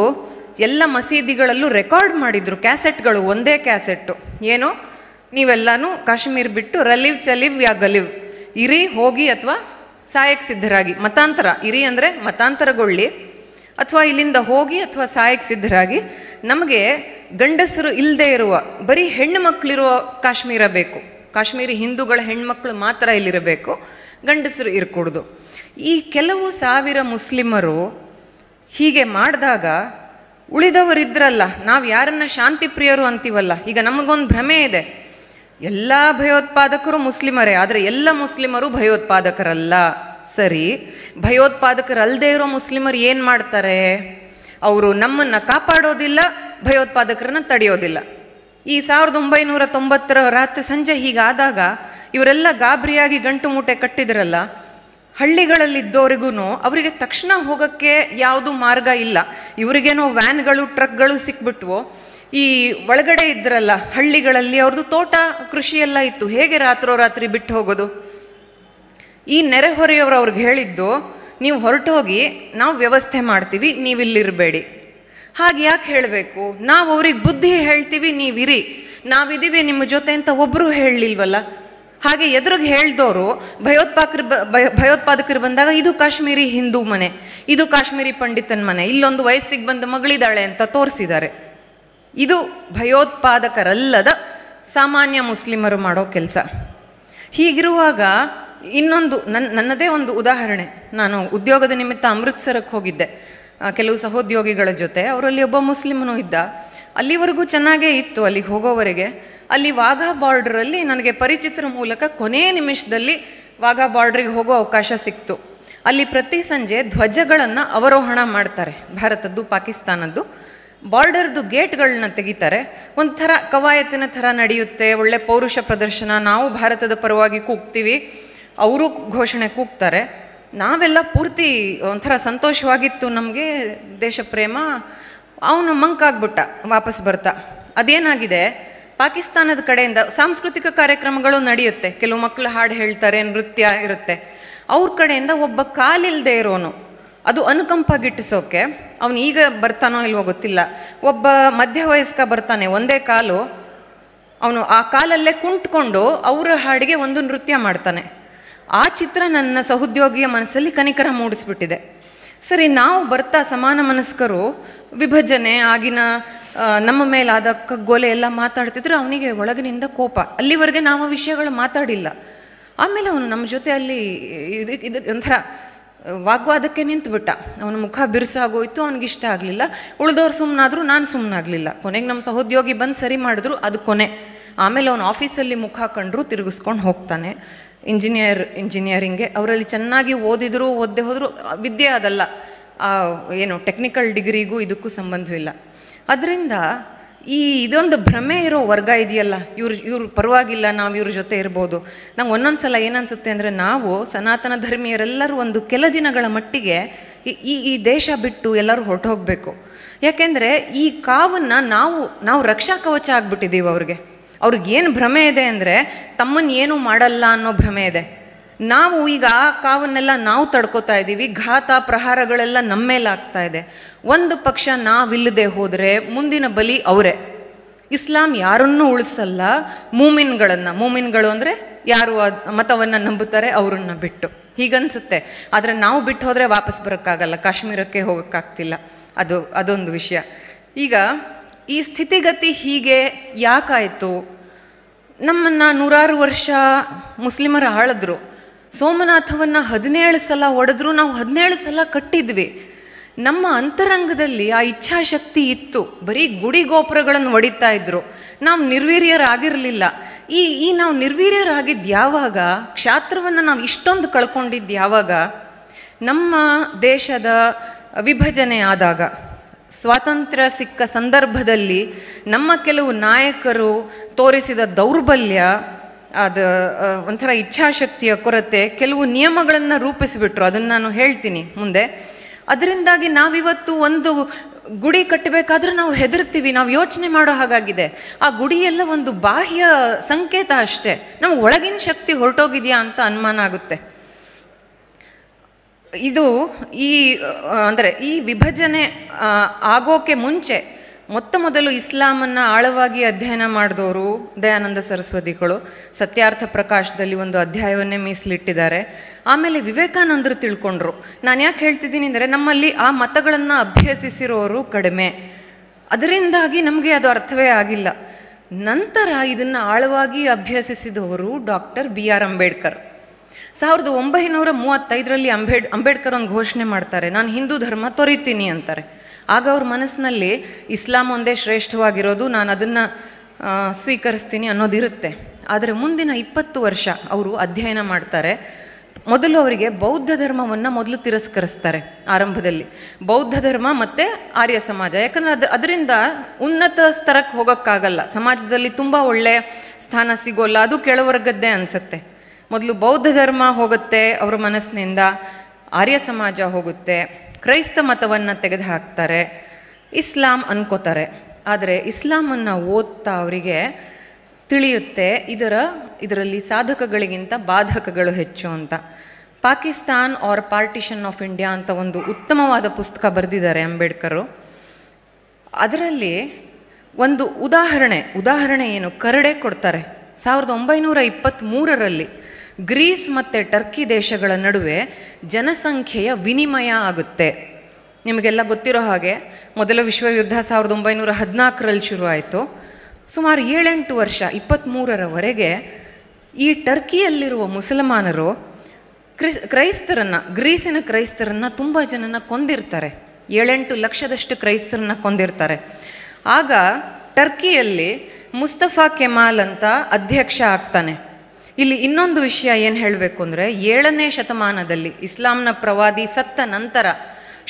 ಎಲ್ಲ ಮಸೀದಿಗಳಲ್ಲೂ ರೆಕಾರ್ಡ್ ಮಾಡಿದರು ಕ್ಯಾಸೆಟ್ಗಳು ಒಂದೇ ಕ್ಯಾಸೆಟ್ಟು ಏನು ನೀವೆಲ್ಲನೂ ಕಾಶ್ಮೀರ್ ಬಿಟ್ಟು ರಲಿವ್ ಚಲಿವ್ ಯಾ ಗಲಿವ್ ಇರಿ ಹೋಗಿ ಅಥವಾ ಸಾಯಕ್ಕೆ ಸಿದ್ಧರಾಗಿ ಮತಾಂತರ ಇರಿ ಅಂದರೆ ಮತಾಂತರಗೊಳ್ಳಿ ಅಥವಾ ಇಲ್ಲಿಂದ ಹೋಗಿ ಅಥವಾ ಸಾಯಕ್ಕೆ ಸಿದ್ಧರಾಗಿ ನಮಗೆ ಗಂಡಸರು ಇಲ್ಲದೆ ಇರುವ ಬರೀ ಹೆಣ್ಣು ಮಕ್ಕಳಿರುವ ಕಾಶ್ಮೀರ ಬೇಕು ಕಾಶ್ಮೀರಿ ಹಿಂದೂಗಳ ಹೆಣ್ಮಕ್ಳು ಮಾತ್ರ ಇಲ್ಲಿರಬೇಕು ಗಂಡಸರು ಇರಕೂಡ್ದು ಈ ಕೆಲವು ಸಾವಿರ ಮುಸ್ಲಿಮರು ಹೀಗೆ ಮಾಡಿದಾಗ ಉಳಿದವರಿದ್ರಲ್ಲ ನಾವು ಯಾರನ್ನ ಶಾಂತಿ ಪ್ರಿಯರು ಅಂತೀವಲ್ಲ ಈಗ ನಮಗೊಂದು ಭ್ರಮೆ ಇದೆ ಎಲ್ಲ ಭಯೋತ್ಪಾದಕರು ಮುಸ್ಲಿಮರೇ ಆದರೆ ಎಲ್ಲ ಮುಸ್ಲಿಮರು ಭಯೋತ್ಪಾದಕರಲ್ಲ ಸರಿ ಭಯೋತ್ಪಾದಕರಲ್ಲದೆ ಇರೋ ಮುಸ್ಲಿಮರು ಏನು ಮಾಡ್ತಾರೆ ಅವರು ನಮ್ಮನ್ನು ಕಾಪಾಡೋದಿಲ್ಲ ಭಯೋತ್ಪಾದಕರನ್ನು ತಡೆಯೋದಿಲ್ಲ ಈ ಸಾವಿರದ ಒಂಬೈನೂರ ತೊಂಬತ್ತರ ರಾತ್ರಿ ಸಂಜೆ ಹೀಗಾದಾಗ ಇವರೆಲ್ಲ ಗಾಬರಿಯಾಗಿ ಗಂಟು ಮೂಟೆ ಕಟ್ಟಿದ್ರಲ್ಲ ಹಳ್ಳಿಗಳಲ್ಲಿದ್ದವರಿಗೂ ಅವರಿಗೆ ತಕ್ಷಣ ಹೋಗೋಕ್ಕೆ ಯಾವುದು ಮಾರ್ಗ ಇಲ್ಲ ಇವರಿಗೇನೋ ವ್ಯಾನ್ಗಳು ಟ್ರಕ್ಗಳು ಸಿಕ್ಬಿಟ್ವೋ ಈ ಒಳಗಡೆ ಇದ್ರಲ್ಲ ಹಳ್ಳಿಗಳಲ್ಲಿ ಅವ್ರದ್ದು ತೋಟ ಕೃಷಿಯೆಲ್ಲ ಇತ್ತು ಹೇಗೆ ರಾತ್ರೋ ರಾತ್ರಿ ಬಿಟ್ಟು ಹೋಗೋದು ಈ ನೆರೆಹೊರೆಯವರು ಅವ್ರಿಗೆ ಹೇಳಿದ್ದು ನೀವು ಹೊರಟೋಗಿ ನಾವು ವ್ಯವಸ್ಥೆ ಮಾಡ್ತೀವಿ ನೀವಿಲ್ಲಿರಬೇಡಿ ಹಾಗೆ ಯಾಕೆ ಹೇಳಬೇಕು ನಾವು ಅವ್ರಿಗೆ ಬುದ್ಧಿ ಹೇಳ್ತೀವಿ ನೀವಿರಿ ನಾವಿದ್ದೀವಿ ನಿಮ್ಮ ಜೊತೆ ಅಂತ ಒಬ್ಬರು ಹೇಳಲಿಲ್ವಲ್ಲ ಹಾಗೆ ಎದುರಿಗೆ ಹೇಳ್ದವರು ಭಯೋತ್ಪಾದಕರು ಭಯೋತ್ಪಾದಕರು ಬಂದಾಗ ಇದು ಕಾಶ್ಮೀರಿ ಹಿಂದೂ ಮನೆ ಇದು ಕಾಶ್ಮೀರಿ ಪಂಡಿತನ ಮನೆ ಇಲ್ಲೊಂದು ವಯಸ್ಸಿಗೆ ಬಂದ ಮಗಳಿದ್ದಾಳೆ ಅಂತ ತೋರಿಸಿದ್ದಾರೆ ಇದು ಭಯೋತ್ಪಾದಕರಲ್ಲದ ಸಾಮಾನ್ಯ ಮುಸ್ಲಿಮರು ಮಾಡೋ ಕೆಲಸ ಹೀಗಿರುವಾಗ ಇನ್ನೊಂದು ನನ್ನ ನನ್ನದೇ ಒಂದು ಉದಾಹರಣೆ ನಾನು ಉದ್ಯೋಗದ ನಿಮಿತ್ತ ಅಮೃತ್ಸರಕ್ಕೆ ಹೋಗಿದ್ದೆ ಕೆಲವು ಸಹೋದ್ಯೋಗಿಗಳ ಜೊತೆ ಅವರಲ್ಲಿ ಒಬ್ಬ ಮುಸ್ಲಿಮನು ಇದ್ದ ಅಲ್ಲಿವರೆಗೂ ಚೆನ್ನಾಗೇ ಇತ್ತು ಅಲ್ಲಿಗೆ ಹೋಗೋವರೆಗೆ ಅಲ್ಲಿ ವಾಘಾ ಬಾರ್ಡ್ರಲ್ಲಿ ನನಗೆ ಪರಿಚಿತರ ಮೂಲಕ ಕೊನೆಯ ನಿಮಿಷದಲ್ಲಿ ವಾಘಾ ಬಾರ್ಡ್ರಿಗೆ ಹೋಗೋ ಅವಕಾಶ ಸಿಕ್ತು ಅಲ್ಲಿ ಪ್ರತಿ ಸಂಜೆ ಧ್ವಜಗಳನ್ನು ಅವರೋಹಣ ಮಾಡ್ತಾರೆ ಭಾರತದ್ದು ಪಾಕಿಸ್ತಾನದ್ದು ಬಾರ್ಡರ್ದು ಗೇಟ್ಗಳನ್ನ ತೆಗಿತಾರೆ ಒಂಥರ ಕವಾಯತಿನ ಥರ ನಡೆಯುತ್ತೆ ಒಳ್ಳೆ ಪೌರುಷ ಪ್ರದರ್ಶನ ನಾವು ಭಾರತದ ಪರವಾಗಿ ಕೂಗ್ತೀವಿ ಅವರು ಘೋಷಣೆ ಕೂಗ್ತಾರೆ ನಾವೆಲ್ಲ ಪೂರ್ತಿ ಒಂಥರ ಸಂತೋಷವಾಗಿತ್ತು ನಮಗೆ ದೇಶ ಪ್ರೇಮ ಅವನು ಮಂಕಾಗ್ಬಿಟ್ಟ ವಾಪಸ್ ಬರ್ತಾ ಅದೇನಾಗಿದೆ ಪಾಕಿಸ್ತಾನದ ಕಡೆಯಿಂದ ಸಾಂಸ್ಕೃತಿಕ ಕಾರ್ಯಕ್ರಮಗಳು ನಡೆಯುತ್ತೆ ಕೆಲವು ಮಕ್ಕಳು ಹಾಡು ಹೇಳ್ತಾರೆ ನೃತ್ಯ ಇರುತ್ತೆ ಅವ್ರ ಕಡೆಯಿಂದ ಒಬ್ಬ ಕಾಲಿಲ್ಲದೆ ಇರೋನು ಅದು ಅನುಕಂಪ ಗಿಟ್ಟಿಸೋಕೆ ಅವನು ಈಗ ಬರ್ತಾನೋ ಇಲ್ವೋ ಗೊತ್ತಿಲ್ಲ ಒಬ್ಬ ಮಧ್ಯ ವಯಸ್ಕ ಬರ್ತಾನೆ ಒಂದೇ ಕಾಲು ಅವನು ಆ ಕಾಲಲ್ಲೇ ಕುಂಟ್ಕೊಂಡು ಅವರ ಹಾಡಿಗೆ ಒಂದು ನೃತ್ಯ ಮಾಡ್ತಾನೆ ಆ ಚಿತ್ರ ನನ್ನ ಸಹೋದ್ಯೋಗಿಯ ಮನಸ್ಸಲ್ಲಿ ಕನಿಕರ ಮೂಡಿಸ್ಬಿಟ್ಟಿದೆ ಸರಿ ನಾವು ಬರ್ತಾ ಸಮಾನ ಮನಸ್ಕರು ವಿಭಜನೆ ಆಗಿನ ನಮ್ಮ ಮೇಲಾದ ಕಗ್ಗೋಲೆ ಎಲ್ಲ ಮಾತಾಡ್ತಿದ್ರು ಅವನಿಗೆ ಒಳಗಿನಿಂದ ಕೋಪ ಅಲ್ಲಿವರೆಗೆ ನಾವು ವಿಷಯಗಳು ಮಾತಾಡಿಲ್ಲ ಆಮೇಲೆ ಅವನು ನಮ್ಮ ಜೊತೆ ಅಲ್ಲಿ ಇದಕ್ಕೆ ಇದು ಒಂಥರ ವಾಗ್ವಾದಕ್ಕೆ ಬಿಟ್ಟ ಅವನ ಮುಖ ಬಿರುಸಾಗೋಯ್ತು ಇಷ್ಟ ಆಗಲಿಲ್ಲ ಉಳಿದವ್ರು ಸುಮ್ಮನಾದರೂ ನಾನು ಸುಮ್ಮನಾಗಲಿಲ್ಲ ಕೊನೆಗೆ ನಮ್ಮ ಸಹೋದ್ಯೋಗಿ ಬಂದು ಸರಿ ಮಾಡಿದ್ರು ಅದು ಕೊನೆ ಆಮೇಲೆ ಅವನು ಆಫೀಸಲ್ಲಿ ಮುಖ ಕಂಡ್ರು ತಿರುಗಿಸ್ಕೊಂಡು ಹೋಗ್ತಾನೆ ಇಂಜಿನಿಯರ್ ಇಂಜಿನಿಯರಿಂಗ್ಗೆ ಅವರಲ್ಲಿ ಚೆನ್ನಾಗಿ ಓದಿದ್ರು ಓದದೆ ಹೋದರೂ ವಿದ್ಯೆ ಅದಲ್ಲ ಏನು ಟೆಕ್ನಿಕಲ್ ಡಿಗ್ರಿಗೂ ಇದಕ್ಕೂ ಸಂಬಂಧವಿಲ್ಲ ಅದರಿಂದ ಈ ಇದೊಂದು ಭ್ರಮೆ ಇರೋ ವರ್ಗ ಇದೆಯಲ್ಲ ಇವ್ರ ಇವ್ರ ಪರವಾಗಿಲ್ಲ ನಾವು ಇವ್ರ ಜೊತೆ ಇರ್ಬೋದು ನಂಗೆ ಒಂದೊಂದು ಸಲ ಏನನ್ಸುತ್ತೆ ಅಂದರೆ ನಾವು ಸನಾತನ ಧರ್ಮೀಯರೆಲ್ಲರೂ ಒಂದು ಕೆಲ ದಿನಗಳ ಮಟ್ಟಿಗೆ ಈ ಈ ದೇಶ ಬಿಟ್ಟು ಎಲ್ಲರೂ ಹೊರಟು ಹೋಗಬೇಕು ಯಾಕೆಂದರೆ ಈ ಕಾವನ್ನು ನಾವು ನಾವು ರಕ್ಷಾ ಕವಚ ಆಗಿಬಿಟ್ಟಿದ್ದೀವಿ ಅವ್ರಿಗೆ ಏನು ಭ್ರಮೆ ಇದೆ ಅಂದರೆ ತಮ್ಮನ್ನು ಏನೂ ಮಾಡಲ್ಲ ಅನ್ನೋ ಭ್ರಮೆ ಇದೆ ನಾವು ಈಗ ಆ ಕಾವನ್ನೆಲ್ಲ ನಾವು ತಡ್ಕೋತಾ ಇದ್ದೀವಿ ಘಾತ ಪ್ರಹಾರಗಳೆಲ್ಲ ನಮ್ಮ ಮೇಲೆ ಆಗ್ತಾ ಇದೆ ಒಂದು ಪಕ್ಷ ನಾವಿಲ್ಲದೆ ಹೋದರೆ ಮುಂದಿನ ಬಲಿ ಅವರೇ ಇಸ್ಲಾಂ ಯಾರನ್ನೂ ಉಳಿಸಲ್ಲ ಮೂಮಿನ್ಗಳನ್ನು ಮೂಮಿನ್ಗಳು ಅಂದರೆ ಯಾರು ಮತವನ್ನು ನಂಬುತ್ತಾರೆ ಅವರನ್ನು ಬಿಟ್ಟು ಹೀಗನ್ಸುತ್ತೆ ಆದರೆ ನಾವು ಬಿಟ್ಟು ಹೋದರೆ ವಾಪಸ್ ಬರೋಕ್ಕಾಗಲ್ಲ ಕಾಶ್ಮೀರಕ್ಕೆ ಹೋಗೋಕ್ಕಾಗ್ತಿಲ್ಲ ಅದು ಅದೊಂದು ವಿಷಯ ಈಗ ಈ ಸ್ಥಿತಿಗತಿ ಹೀಗೆ ಯಾಕಾಯಿತು ನಮ್ಮನ್ನು ನೂರಾರು ವರ್ಷ ಮುಸ್ಲಿಮರು ಆಳಿದ್ರು ಸೋಮನಾಥವನ್ನು ಹದಿನೇಳು ಸಲ ಒಡೆದ್ರು ನಾವು ಹದಿನೇಳು ಸಲ ಕಟ್ಟಿದ್ವಿ ನಮ್ಮ ಅಂತರಂಗದಲ್ಲಿ ಆ ಇಚ್ಛಾಶಕ್ತಿ ಇತ್ತು ಬರೀ ಗುಡಿ ಗೋಪುರಗಳನ್ನು ಒಡಿತಾ ಇದ್ರು ನಾವು ನಿರ್ವೀರ್ಯರಾಗಿರಲಿಲ್ಲ ಈ ಈ ನಾವು ನಿರ್ವೀರ್ಯರಾಗಿದ್ದ ಯಾವಾಗ ಕ್ಷಾತ್ರವನ್ನು ನಾವು ಇಷ್ಟೊಂದು ಕಳ್ಕೊಂಡಿದ್ದು ಯಾವಾಗ ನಮ್ಮ ದೇಶದ ವಿಭಜನೆ ಆದಾಗ ಸ್ವಾತಂತ್ರ್ಯ ಸಿಕ್ಕ ಸಂದರ್ಭದಲ್ಲಿ ನಮ್ಮ ಕೆಲವು ನಾಯಕರು ತೋರಿಸಿದ ದೌರ್ಬಲ್ಯ ಅದು ಒಂಥರ ಇಚ್ಛಾಶಕ್ತಿಯ ಕೊರತೆ ಕೆಲವು ನಿಯಮಗಳನ್ನು ರೂಪಿಸಿಬಿಟ್ರು ಅದನ್ನು ನಾನು ಹೇಳ್ತೀನಿ ಮುಂದೆ ಅದರಿಂದಾಗಿ ನಾವಿವತ್ತು ಒಂದು ಗುಡಿ ಕಟ್ಟಬೇಕಾದ್ರೂ ನಾವು ಹೆದರ್ತೀವಿ ನಾವು ಯೋಚನೆ ಮಾಡೋ ಹಾಗಾಗಿದೆ ಆ ಗುಡಿಯೆಲ್ಲ ಒಂದು ಬಾಹ್ಯ ಸಂಕೇತ ಅಷ್ಟೇ ನಮ್ಮ ಒಳಗಿನ ಶಕ್ತಿ ಹೊರಟೋಗಿದೆಯಾ ಅಂತ ಅನುಮಾನ ಆಗುತ್ತೆ ಇದು ಈ ಅಂದರೆ ಈ ವಿಭಜನೆ ಆಗೋಕೆ ಮುಂಚೆ ಮೊತ್ತ ಮೊದಲು ಇಸ್ಲಾಮನ್ನು ಆಳವಾಗಿ ಅಧ್ಯಯನ ಮಾಡಿದವರು ದಯಾನಂದ ಸರಸ್ವತಿಗಳು ಸತ್ಯಾರ್ಥ ಪ್ರಕಾಶದಲ್ಲಿ ಒಂದು ಅಧ್ಯಾಯವನ್ನೇ ಮೀಸಲಿಟ್ಟಿದ್ದಾರೆ ಆಮೇಲೆ ವಿವೇಕಾನಂದರು ತಿಳ್ಕೊಂಡ್ರು ನಾನು ಯಾಕೆ ಹೇಳ್ತಿದ್ದೀನಿ ಅಂದರೆ ನಮ್ಮಲ್ಲಿ ಆ ಮತಗಳನ್ನು ಅಭ್ಯಸಿಸಿರೋರು ಕಡಿಮೆ ಅದರಿಂದಾಗಿ ನಮಗೆ ಅದು ಅರ್ಥವೇ ಆಗಿಲ್ಲ ನಂತರ ಇದನ್ನು ಆಳವಾಗಿ ಅಭ್ಯಸಿಸಿದವರು ಡಾಕ್ಟರ್ ಬಿ ಆರ್ ಅಂಬೇಡ್ಕರ್ ಸಾವಿರದ ಒಂಬೈನೂರ ಮೂವತ್ತೈದರಲ್ಲಿ ಅಂಬೇಡ್ ಅಂಬೇಡ್ಕರ್ ಒಂದು ಘೋಷಣೆ ಮಾಡ್ತಾರೆ ನಾನು ಹಿಂದೂ ಧರ್ಮ ತೊರಿತೀನಿ ಅಂತಾರೆ ಆಗ ಅವ್ರ ಮನಸ್ಸಿನಲ್ಲಿ ಇಸ್ಲಾಂ ಒಂದೇ ಶ್ರೇಷ್ಠವಾಗಿರೋದು ನಾನು ಅದನ್ನು ಸ್ವೀಕರಿಸ್ತೀನಿ ಅನ್ನೋದಿರುತ್ತೆ ಆದರೆ ಮುಂದಿನ ಇಪ್ಪತ್ತು ವರ್ಷ ಅವರು ಅಧ್ಯಯನ ಮಾಡ್ತಾರೆ ಮೊದಲು ಅವರಿಗೆ ಬೌದ್ಧ ಧರ್ಮವನ್ನು ಮೊದಲು ತಿರಸ್ಕರಿಸ್ತಾರೆ ಆರಂಭದಲ್ಲಿ ಬೌದ್ಧ ಧರ್ಮ ಮತ್ತು ಆರ್ಯ ಸಮಾಜ ಯಾಕಂದರೆ ಅದು ಅದರಿಂದ ಉನ್ನತ ಸ್ತರಕ್ಕೆ ಹೋಗೋಕ್ಕಾಗಲ್ಲ ಸಮಾಜದಲ್ಲಿ ತುಂಬ ಒಳ್ಳೆಯ ಸ್ಥಾನ ಸಿಗೋಲ್ಲ ಅದು ಕೆಳವರ್ಗದ್ದೇ ಅನಿಸುತ್ತೆ ಮೊದಲು ಬೌದ್ಧ ಧರ್ಮ ಹೋಗುತ್ತೆ ಅವರ ಮನಸ್ಸಿನಿಂದ ಆರ್ಯ ಸಮಾಜ ಹೋಗುತ್ತೆ ಕ್ರೈಸ್ತ ಮತವನ್ನು ತೆಗೆದುಹಾಕ್ತಾರೆ ಇಸ್ಲಾಂ ಅನ್ಕೋತಾರೆ ಆದರೆ ಇಸ್ಲಾಮನ್ನು ಓದ್ತಾ ಅವರಿಗೆ ತಿಳಿಯುತ್ತೆ ಇದರ ಇದರಲ್ಲಿ ಸಾಧಕಗಳಿಗಿಂತ ಬಾಧಕಗಳು ಹೆಚ್ಚು ಅಂತ Pakistan or partition of India ಅಂತ ಒಂದು ಉತ್ತಮವಾದ ಪುಸ್ತಕ ಬರೆದಿದ್ದಾರೆ ಅಂಬೇಡ್ಕರು ಅದರಲ್ಲಿ ಒಂದು ಉದಾಹರಣೆ ಉದಾಹರಣೆ ಏನು ಕರಡೆ ಕೊಡ್ತಾರೆ ಸಾವಿರದ ಒಂಬೈನೂರ ಇಪ್ಪತ್ತ್ಮೂರರಲ್ಲಿ ಗ್ರೀಸ್ ಮತ್ತು ಟರ್ಕಿ ದೇಶಗಳ ನಡುವೆ ಜನಸಂಖ್ಯೆಯ ವಿನಿಮಯ ಆಗುತ್ತೆ ನಿಮಗೆಲ್ಲ ಗೊತ್ತಿರೋ ಹಾಗೆ ಮೊದಲ ವಿಶ್ವಯುದ್ಧ ಸಾವಿರದ ಒಂಬೈನೂರ ಹದಿನಾಲ್ಕರಲ್ಲಿ ಶುರುವಾಯಿತು ಸುಮಾರು ಏಳೆಂಟು ವರ್ಷ ಇಪ್ಪತ್ತ್ಮೂರರವರೆಗೆ ಈ ಟರ್ಕಿಯಲ್ಲಿರುವ ಮುಸಲ್ಮಾನರು ಕ್ರಿಸ್ ಕ್ರೈಸ್ತರನ್ನು ಗ್ರೀಸಿನ ಕ್ರೈಸ್ತರನ್ನು ತುಂಬ ಜನನ ಕೊಂದಿರ್ತಾರೆ ಏಳೆಂಟು ಲಕ್ಷದಷ್ಟು ಕ್ರೈಸ್ತರನ್ನು ಕೊಂದಿರ್ತಾರೆ ಆಗ ಟರ್ಕಿಯಲ್ಲಿ ಮುಸ್ತಫಾ ಕೆಮಾಲ್ ಅಂತ ಅಧ್ಯಕ್ಷ ಆಗ್ತಾನೆ ಇಲ್ಲಿ ಇನ್ನೊಂದು ವಿಷಯ ಏನು ಹೇಳಬೇಕು ಅಂದರೆ ಏಳನೇ ಶತಮಾನದಲ್ಲಿ ಇಸ್ಲಾಂನ ಪ್ರವಾದಿ ಸತ್ತ ನಂತರ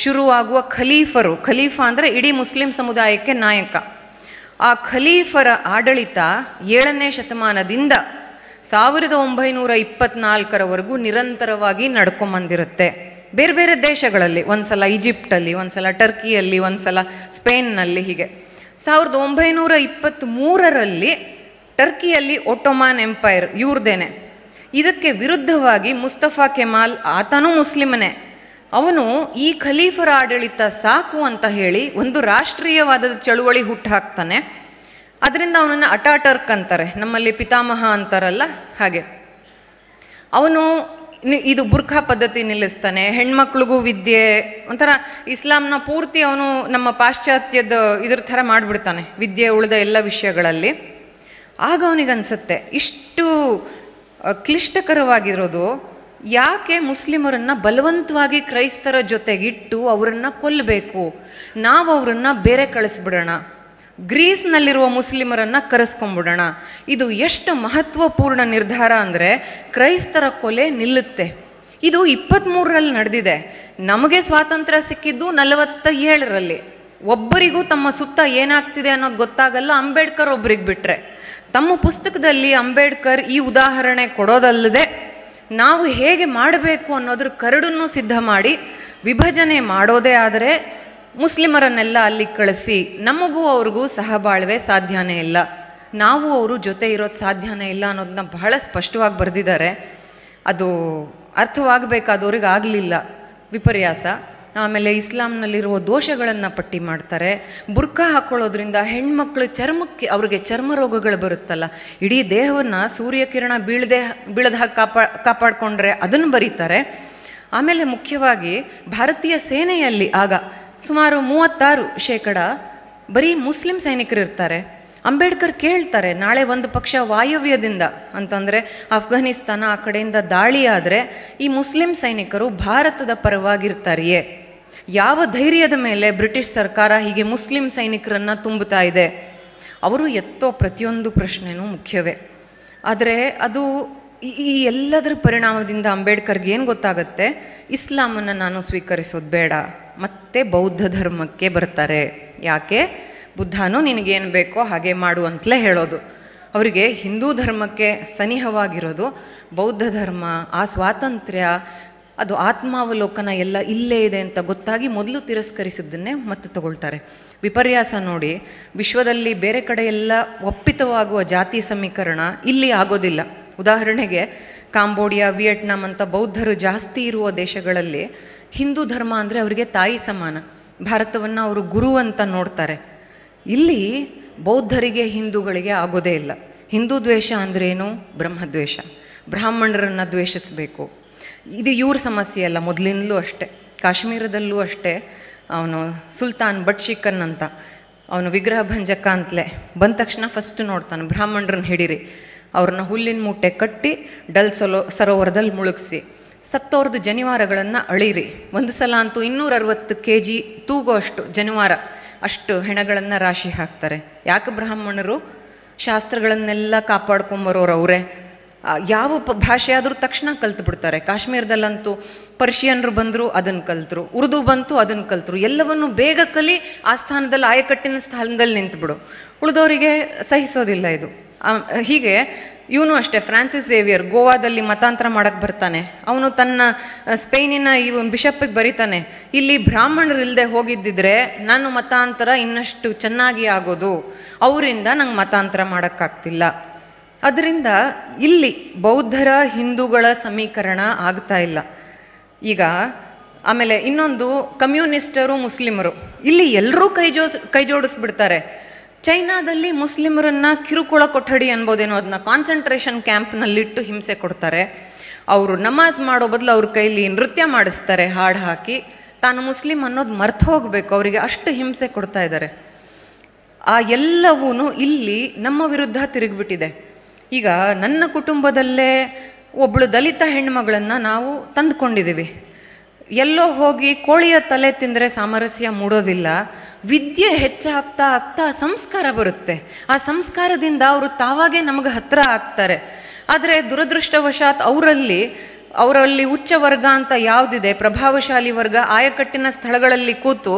ಶುರುವಾಗುವ ಖಲೀಫರು ಖಲೀಫಾ ಅಂದರೆ ಇಡೀ ಮುಸ್ಲಿಂ ಸಮುದಾಯಕ್ಕೆ ನಾಯಕ ಆ ಖಲೀಫರ ಆಡಳಿತ ಏಳನೇ ಶತಮಾನದಿಂದ ಸಾವಿರದ ಒಂಬೈನೂರ ಇಪ್ಪತ್ನಾಲ್ಕರವರೆಗೂ ನಿರಂತರವಾಗಿ ನಡ್ಕೊಂಬಂದಿರುತ್ತೆ ಬೇರೆ ಬೇರೆ ದೇಶಗಳಲ್ಲಿ ಒಂದು ಸಲ ಈಜಿಪ್ಟಲ್ಲಿ ಒಂದು ಸಲ ಟರ್ಕಿಯಲ್ಲಿ ಒಂದು ಸಲ ಸ್ಪೇನ್ನಲ್ಲಿ ಹೀಗೆ ಸಾವಿರದ ಒಂಬೈನೂರ ಮೂರರಲ್ಲಿ ಟರ್ಕಿಯಲ್ಲಿ ಒಟೊಮಾನ್ ಎಂಪೈರ್ ಇವ್ರದ್ದೇನೆ ಇದಕ್ಕೆ ವಿರುದ್ಧವಾಗಿ ಮುಸ್ತಫಾ ಕೆಮಾಲ್ ಆತನೂ ಮುಸ್ಲಿಮನೇ ಅವನು ಈ ಖಲೀಫರ ಆಡಳಿತ ಸಾಕು ಅಂತ ಹೇಳಿ ಒಂದು ರಾಷ್ಟ್ರೀಯವಾದ ಚಳುವಳಿ ಹುಟ್ಟುಹಾಕ್ತಾನೆ ಅದರಿಂದ ಅವನನ್ನು ಅಟಾಟರ್ಕ್ ಅಂತಾರೆ ನಮ್ಮಲ್ಲಿ ಪಿತಾಮಹ ಅಂತಾರಲ್ಲ ಹಾಗೆ ಅವನು ಇದು ಬುರ್ಖಾ ಪದ್ಧತಿ ನಿಲ್ಲಿಸ್ತಾನೆ ಹೆಣ್ಮಕ್ಳಿಗೂ ವಿದ್ಯೆ ಒಂಥರ ಇಸ್ಲಾಂನ ಪೂರ್ತಿ ಅವನು ನಮ್ಮ ಪಾಶ್ಚಾತ್ಯದ ಇದ್ರ ಥರ ಮಾಡಿಬಿಡ್ತಾನೆ ವಿದ್ಯೆ ಉಳಿದ ಎಲ್ಲ ವಿಷಯಗಳಲ್ಲಿ ಆಗ ಅವನಿಗನ್ಸುತ್ತೆ ಇಷ್ಟು ಕ್ಲಿಷ್ಟಕರವಾಗಿರೋದು ಯಾಕೆ ಮುಸ್ಲಿಮರನ್ನು ಬಲವಂತವಾಗಿ ಕ್ರೈಸ್ತರ ಜೊತೆಗಿಟ್ಟು ಅವರನ್ನು ಕೊಲ್ಲಬೇಕು ನಾವು ಅವರನ್ನು ಬೇರೆ ಕಳಿಸ್ಬಿಡೋಣ ಗ್ರೀಸ್ನಲ್ಲಿರುವ ಮುಸ್ಲಿಮರನ್ನು ಕರೆಸ್ಕೊಂಬಿಡೋಣ ಇದು ಎಷ್ಟು ಮಹತ್ವಪೂರ್ಣ ನಿರ್ಧಾರ ಅಂದರೆ ಕ್ರೈಸ್ತರ ಕೊಲೆ ನಿಲ್ಲುತ್ತೆ ಇದು ಇಪ್ಪತ್ತ್ಮೂರರಲ್ಲಿ ನಡೆದಿದೆ ನಮಗೆ ಸ್ವಾತಂತ್ರ್ಯ ಸಿಕ್ಕಿದ್ದು ನಲವತ್ತ ಏಳರಲ್ಲಿ ಒಬ್ಬರಿಗೂ ತಮ್ಮ ಸುತ್ತ ಏನಾಗ್ತಿದೆ ಅನ್ನೋದು ಗೊತ್ತಾಗಲ್ಲ ಅಂಬೇಡ್ಕರ್ ಒಬ್ಬರಿಗೆ ಬಿಟ್ಟರೆ ತಮ್ಮ ಪುಸ್ತಕದಲ್ಲಿ ಅಂಬೇಡ್ಕರ್ ಈ ಉದಾಹರಣೆ ಕೊಡೋದಲ್ಲದೆ ನಾವು ಹೇಗೆ ಮಾಡಬೇಕು ಅನ್ನೋದ್ರ ಕರಡನ್ನು ಸಿದ್ಧ ಮಾಡಿ ವಿಭಜನೆ ಮಾಡೋದೇ ಆದರೆ ಮುಸ್ಲಿಮರನ್ನೆಲ್ಲ ಅಲ್ಲಿ ಕಳಿಸಿ ನಮಗೂ ಅವ್ರಿಗೂ ಸಹಬಾಳ್ವೆ ಸಾಧ್ಯನೇ ಇಲ್ಲ ನಾವು ಅವರು ಜೊತೆ ಇರೋದು ಸಾಧ್ಯನೇ ಇಲ್ಲ ಅನ್ನೋದನ್ನ ಬಹಳ ಸ್ಪಷ್ಟವಾಗಿ ಬರೆದಿದ್ದಾರೆ ಅದು ಅರ್ಥವಾಗಬೇಕಾದವ್ರಿಗೆ ಆಗಲಿಲ್ಲ ವಿಪರ್ಯಾಸ ಆಮೇಲೆ ಇಸ್ಲಾಂನಲ್ಲಿರುವ ದೋಷಗಳನ್ನು ಪಟ್ಟಿ ಮಾಡ್ತಾರೆ ಬುರ್ಕಾ ಹಾಕ್ಕೊಳ್ಳೋದ್ರಿಂದ ಹೆಣ್ಮಕ್ಳು ಚರ್ಮಕ್ಕೆ ಅವ್ರಿಗೆ ಚರ್ಮ ರೋಗಗಳು ಬರುತ್ತಲ್ಲ ಇಡೀ ದೇಹವನ್ನು ಸೂರ್ಯಕಿರಣ ಬೀಳದೆ ಬೀಳದ ಹಾಕಿ ಕಾಪಾ ಕಾಪಾಡಿಕೊಂಡ್ರೆ ಅದನ್ನು ಬರೀತಾರೆ ಆಮೇಲೆ ಮುಖ್ಯವಾಗಿ ಭಾರತೀಯ ಸೇನೆಯಲ್ಲಿ ಆಗ ಸುಮಾರು ಮೂವತ್ತಾರು ಶೇಕಡ ಬರೀ ಮುಸ್ಲಿಂ ಸೈನಿಕರಿರ್ತಾರೆ ಅಂಬೇಡ್ಕರ್ ಕೇಳ್ತಾರೆ ನಾಳೆ ಒಂದು ಪಕ್ಷ ವಾಯವ್ಯದಿಂದ ಅಂತಂದರೆ ಅಫ್ಘಾನಿಸ್ತಾನ ಆ ಕಡೆಯಿಂದ ದಾಳಿಯಾದರೆ ಈ ಮುಸ್ಲಿಂ ಸೈನಿಕರು ಭಾರತದ ಪರವಾಗಿರ್ತಾರೆಯೇ ಯಾವ ಧೈರ್ಯದ ಮೇಲೆ ಬ್ರಿಟಿಷ್ ಸರ್ಕಾರ ಹೀಗೆ ಮುಸ್ಲಿಂ ಸೈನಿಕರನ್ನು ತುಂಬುತ್ತಾ ಇದೆ ಅವರು ಎತ್ತೋ ಪ್ರತಿಯೊಂದು ಪ್ರಶ್ನೆನೂ ಮುಖ್ಯವೇ ಆದರೆ ಅದು ಈ ಎಲ್ಲದರ ಪರಿಣಾಮದಿಂದ ಅಂಬೇಡ್ಕರ್ಗೆ ಏನು ಗೊತ್ತಾಗುತ್ತೆ ಇಸ್ಲಾಮನ್ನು ನಾನು ಸ್ವೀಕರಿಸೋದು ಬೇಡ ಮತ್ತೆ ಬೌದ್ಧ ಧರ್ಮಕ್ಕೆ ಬರ್ತಾರೆ ಯಾಕೆ ಬುದ್ಧನೂ ನಿನಗೇನು ಬೇಕೋ ಹಾಗೆ ಮಾಡು ಅಂತಲೇ ಹೇಳೋದು ಅವರಿಗೆ ಹಿಂದೂ ಧರ್ಮಕ್ಕೆ ಸನಿಹವಾಗಿರೋದು ಬೌದ್ಧ ಧರ್ಮ ಆ ಸ್ವಾತಂತ್ರ್ಯ ಅದು ಆತ್ಮಾವಲೋಕನ ಎಲ್ಲ ಇಲ್ಲೇ ಇದೆ ಅಂತ ಗೊತ್ತಾಗಿ ಮೊದಲು ತಿರಸ್ಕರಿಸಿದ್ದನ್ನೇ ಮತ್ತೆ ತಗೊಳ್ತಾರೆ ವಿಪರ್ಯಾಸ ನೋಡಿ ವಿಶ್ವದಲ್ಲಿ ಬೇರೆ ಕಡೆ ಎಲ್ಲ ಒಪ್ಪಿತವಾಗುವ ಜಾತಿ ಸಮೀಕರಣ ಇಲ್ಲಿ ಆಗೋದಿಲ್ಲ ಉದಾಹರಣೆಗೆ ಕಾಂಬೋಡಿಯಾ ವಿಯೆಟ್ನಾಂ ಅಂತ ಬೌದ್ಧರು ಜಾಸ್ತಿ ಇರುವ ದೇಶಗಳಲ್ಲಿ ಹಿಂದೂ ಧರ್ಮ ಅಂದರೆ ಅವರಿಗೆ ತಾಯಿ ಸಮಾನ ಭಾರತವನ್ನು ಅವರು ಗುರು ಅಂತ ನೋಡ್ತಾರೆ ಇಲ್ಲಿ ಬೌದ್ಧರಿಗೆ ಹಿಂದೂಗಳಿಗೆ ಆಗೋದೇ ಇಲ್ಲ ಹಿಂದೂ ದ್ವೇಷ ಅಂದ್ರೇನು ಬ್ರಹ್ಮದ್ವೇಷ ಬ್ರಾಹ್ಮಣರನ್ನು ದ್ವೇಷಿಸಬೇಕು ಇದು ಇವ್ರ ಸಮಸ್ಯೆ ಅಲ್ಲ ಮೊದಲಿಂದಲೂ ಅಷ್ಟೇ ಕಾಶ್ಮೀರದಲ್ಲೂ ಅಷ್ಟೇ ಅವನು ಸುಲ್ತಾನ್ ಭಟ್ ಶಿಕನ್ ಅಂತ ಅವನು ವಿಗ್ರಹ ಭಂಜಕ ಅಂತಲೇ ಬಂದ ತಕ್ಷಣ ಫಸ್ಟ್ ನೋಡ್ತಾನೆ ಬ್ರಾಹ್ಮಣರನ್ನ ಹಿಡೀರಿ ಅವ್ರನ್ನ ಹುಲ್ಲಿನ ಮೂಟೆ ಕಟ್ಟಿ ಡಲ್ ಸೊಲೋ ಸರೋವರದಲ್ಲಿ ಮುಳುಗಿಸಿ ಸತ್ತೋರ್ದು ಜನಿವಾರಗಳನ್ನು ಅಳೀರಿ ಒಂದು ಸಲ ಅಂತೂ ಅರವತ್ತು ಕೆ ಜಿ ತೂಗೋ ಅಷ್ಟು ಜನಿವಾರ ಅಷ್ಟು ಹೆಣಗಳನ್ನು ರಾಶಿ ಹಾಕ್ತಾರೆ ಯಾಕೆ ಬ್ರಾಹ್ಮಣರು ಶಾಸ್ತ್ರಗಳನ್ನೆಲ್ಲ ಕಾಪಾಡ್ಕೊಂಬರೋರು ಅವರೇ ಯಾವ ಭಾಷೆಯಾದರೂ ಆದರೂ ತಕ್ಷಣ ಬಿಡ್ತಾರೆ ಕಾಶ್ಮೀರದಲ್ಲಂತೂ ಪರ್ಷಿಯನ್ರು ಬಂದರು ಅದನ್ನು ಕಲ್ತರು ಉರ್ದು ಬಂತು ಅದನ್ನು ಕಲ್ತರು ಎಲ್ಲವನ್ನು ಬೇಗ ಕಲಿ ಆ ಸ್ಥಾನದಲ್ಲಿ ಆಯಕಟ್ಟಿನ ಸ್ಥಾನದಲ್ಲಿ ನಿಂತುಬಿಡು ಉಳಿದವರಿಗೆ ಸಹಿಸೋದಿಲ್ಲ ಇದು ಹೀಗೆ ಇವನು ಅಷ್ಟೇ ಫ್ರಾನ್ಸಿಸ್ ಝೇವಿಯರ್ ಗೋವಾದಲ್ಲಿ ಮತಾಂತರ ಮಾಡಕ್ಕೆ ಬರ್ತಾನೆ ಅವನು ತನ್ನ ಸ್ಪೇನಿನ ಇವನು ಬಿಷಪ್ಪಿಗೆ ಬರೀತಾನೆ ಇಲ್ಲಿ ಬ್ರಾಹ್ಮಣರು ಇಲ್ಲದೆ ಹೋಗಿದ್ದಿದ್ರೆ ನಾನು ಮತಾಂತರ ಇನ್ನಷ್ಟು ಚೆನ್ನಾಗಿ ಆಗೋದು ಅವರಿಂದ ನಂಗೆ ಮತಾಂತರ ಮಾಡೋಕ್ಕಾಗ್ತಿಲ್ಲ ಅದರಿಂದ ಇಲ್ಲಿ ಬೌದ್ಧರ ಹಿಂದೂಗಳ ಸಮೀಕರಣ ಆಗ್ತಾ ಇಲ್ಲ ಈಗ ಆಮೇಲೆ ಇನ್ನೊಂದು ಕಮ್ಯುನಿಸ್ಟರು ಮುಸ್ಲಿಮರು ಇಲ್ಲಿ ಎಲ್ಲರೂ ಕೈ ಜೋಸ್ ಕೈ ಜೋಡಿಸ್ಬಿಡ್ತಾರೆ ಚೈನಾದಲ್ಲಿ ಮುಸ್ಲಿಮರನ್ನು ಕಿರುಕುಳ ಕೊಠಡಿ ಅನ್ಬೋದೇನೋ ಅದನ್ನ ಕಾನ್ಸಂಟ್ರೇಷನ್ ಕ್ಯಾಂಪ್ನಲ್ಲಿಟ್ಟು ಹಿಂಸೆ ಕೊಡ್ತಾರೆ ಅವರು ನಮಾಜ್ ಮಾಡೋ ಬದಲು ಅವ್ರ ಕೈಲಿ ನೃತ್ಯ ಮಾಡಿಸ್ತಾರೆ ಹಾಡು ಹಾಕಿ ತಾನು ಮುಸ್ಲಿಂ ಅನ್ನೋದು ಮರ್ತು ಹೋಗಬೇಕು ಅವರಿಗೆ ಅಷ್ಟು ಹಿಂಸೆ ಕೊಡ್ತಾ ಇದ್ದಾರೆ ಆ ಎಲ್ಲವೂ ಇಲ್ಲಿ ನಮ್ಮ ವಿರುದ್ಧ ತಿರುಗಿಬಿಟ್ಟಿದೆ ಈಗ ನನ್ನ ಕುಟುಂಬದಲ್ಲೇ ಒಬ್ಬಳು ದಲಿತ ಹೆಣ್ಮಗಳನ್ನು ನಾವು ತಂದುಕೊಂಡಿದ್ದೀವಿ ಎಲ್ಲೋ ಹೋಗಿ ಕೋಳಿಯ ತಲೆ ತಿಂದರೆ ಸಾಮರಸ್ಯ ಮೂಡೋದಿಲ್ಲ ವಿದ್ಯೆ ಹೆಚ್ಚಾಗ್ತಾ ಆಗ್ತಾ ಸಂಸ್ಕಾರ ಬರುತ್ತೆ ಆ ಸಂಸ್ಕಾರದಿಂದ ಅವರು ತಾವಾಗೇ ನಮಗೆ ಹತ್ತಿರ ಆಗ್ತಾರೆ ಆದರೆ ದುರದೃಷ್ಟವಶಾತ್ ಅವರಲ್ಲಿ ಅವರಲ್ಲಿ ಉಚ್ಚ ವರ್ಗ ಅಂತ ಯಾವುದಿದೆ ಪ್ರಭಾವಶಾಲಿ ವರ್ಗ ಆಯಕಟ್ಟಿನ ಸ್ಥಳಗಳಲ್ಲಿ ಕೂತು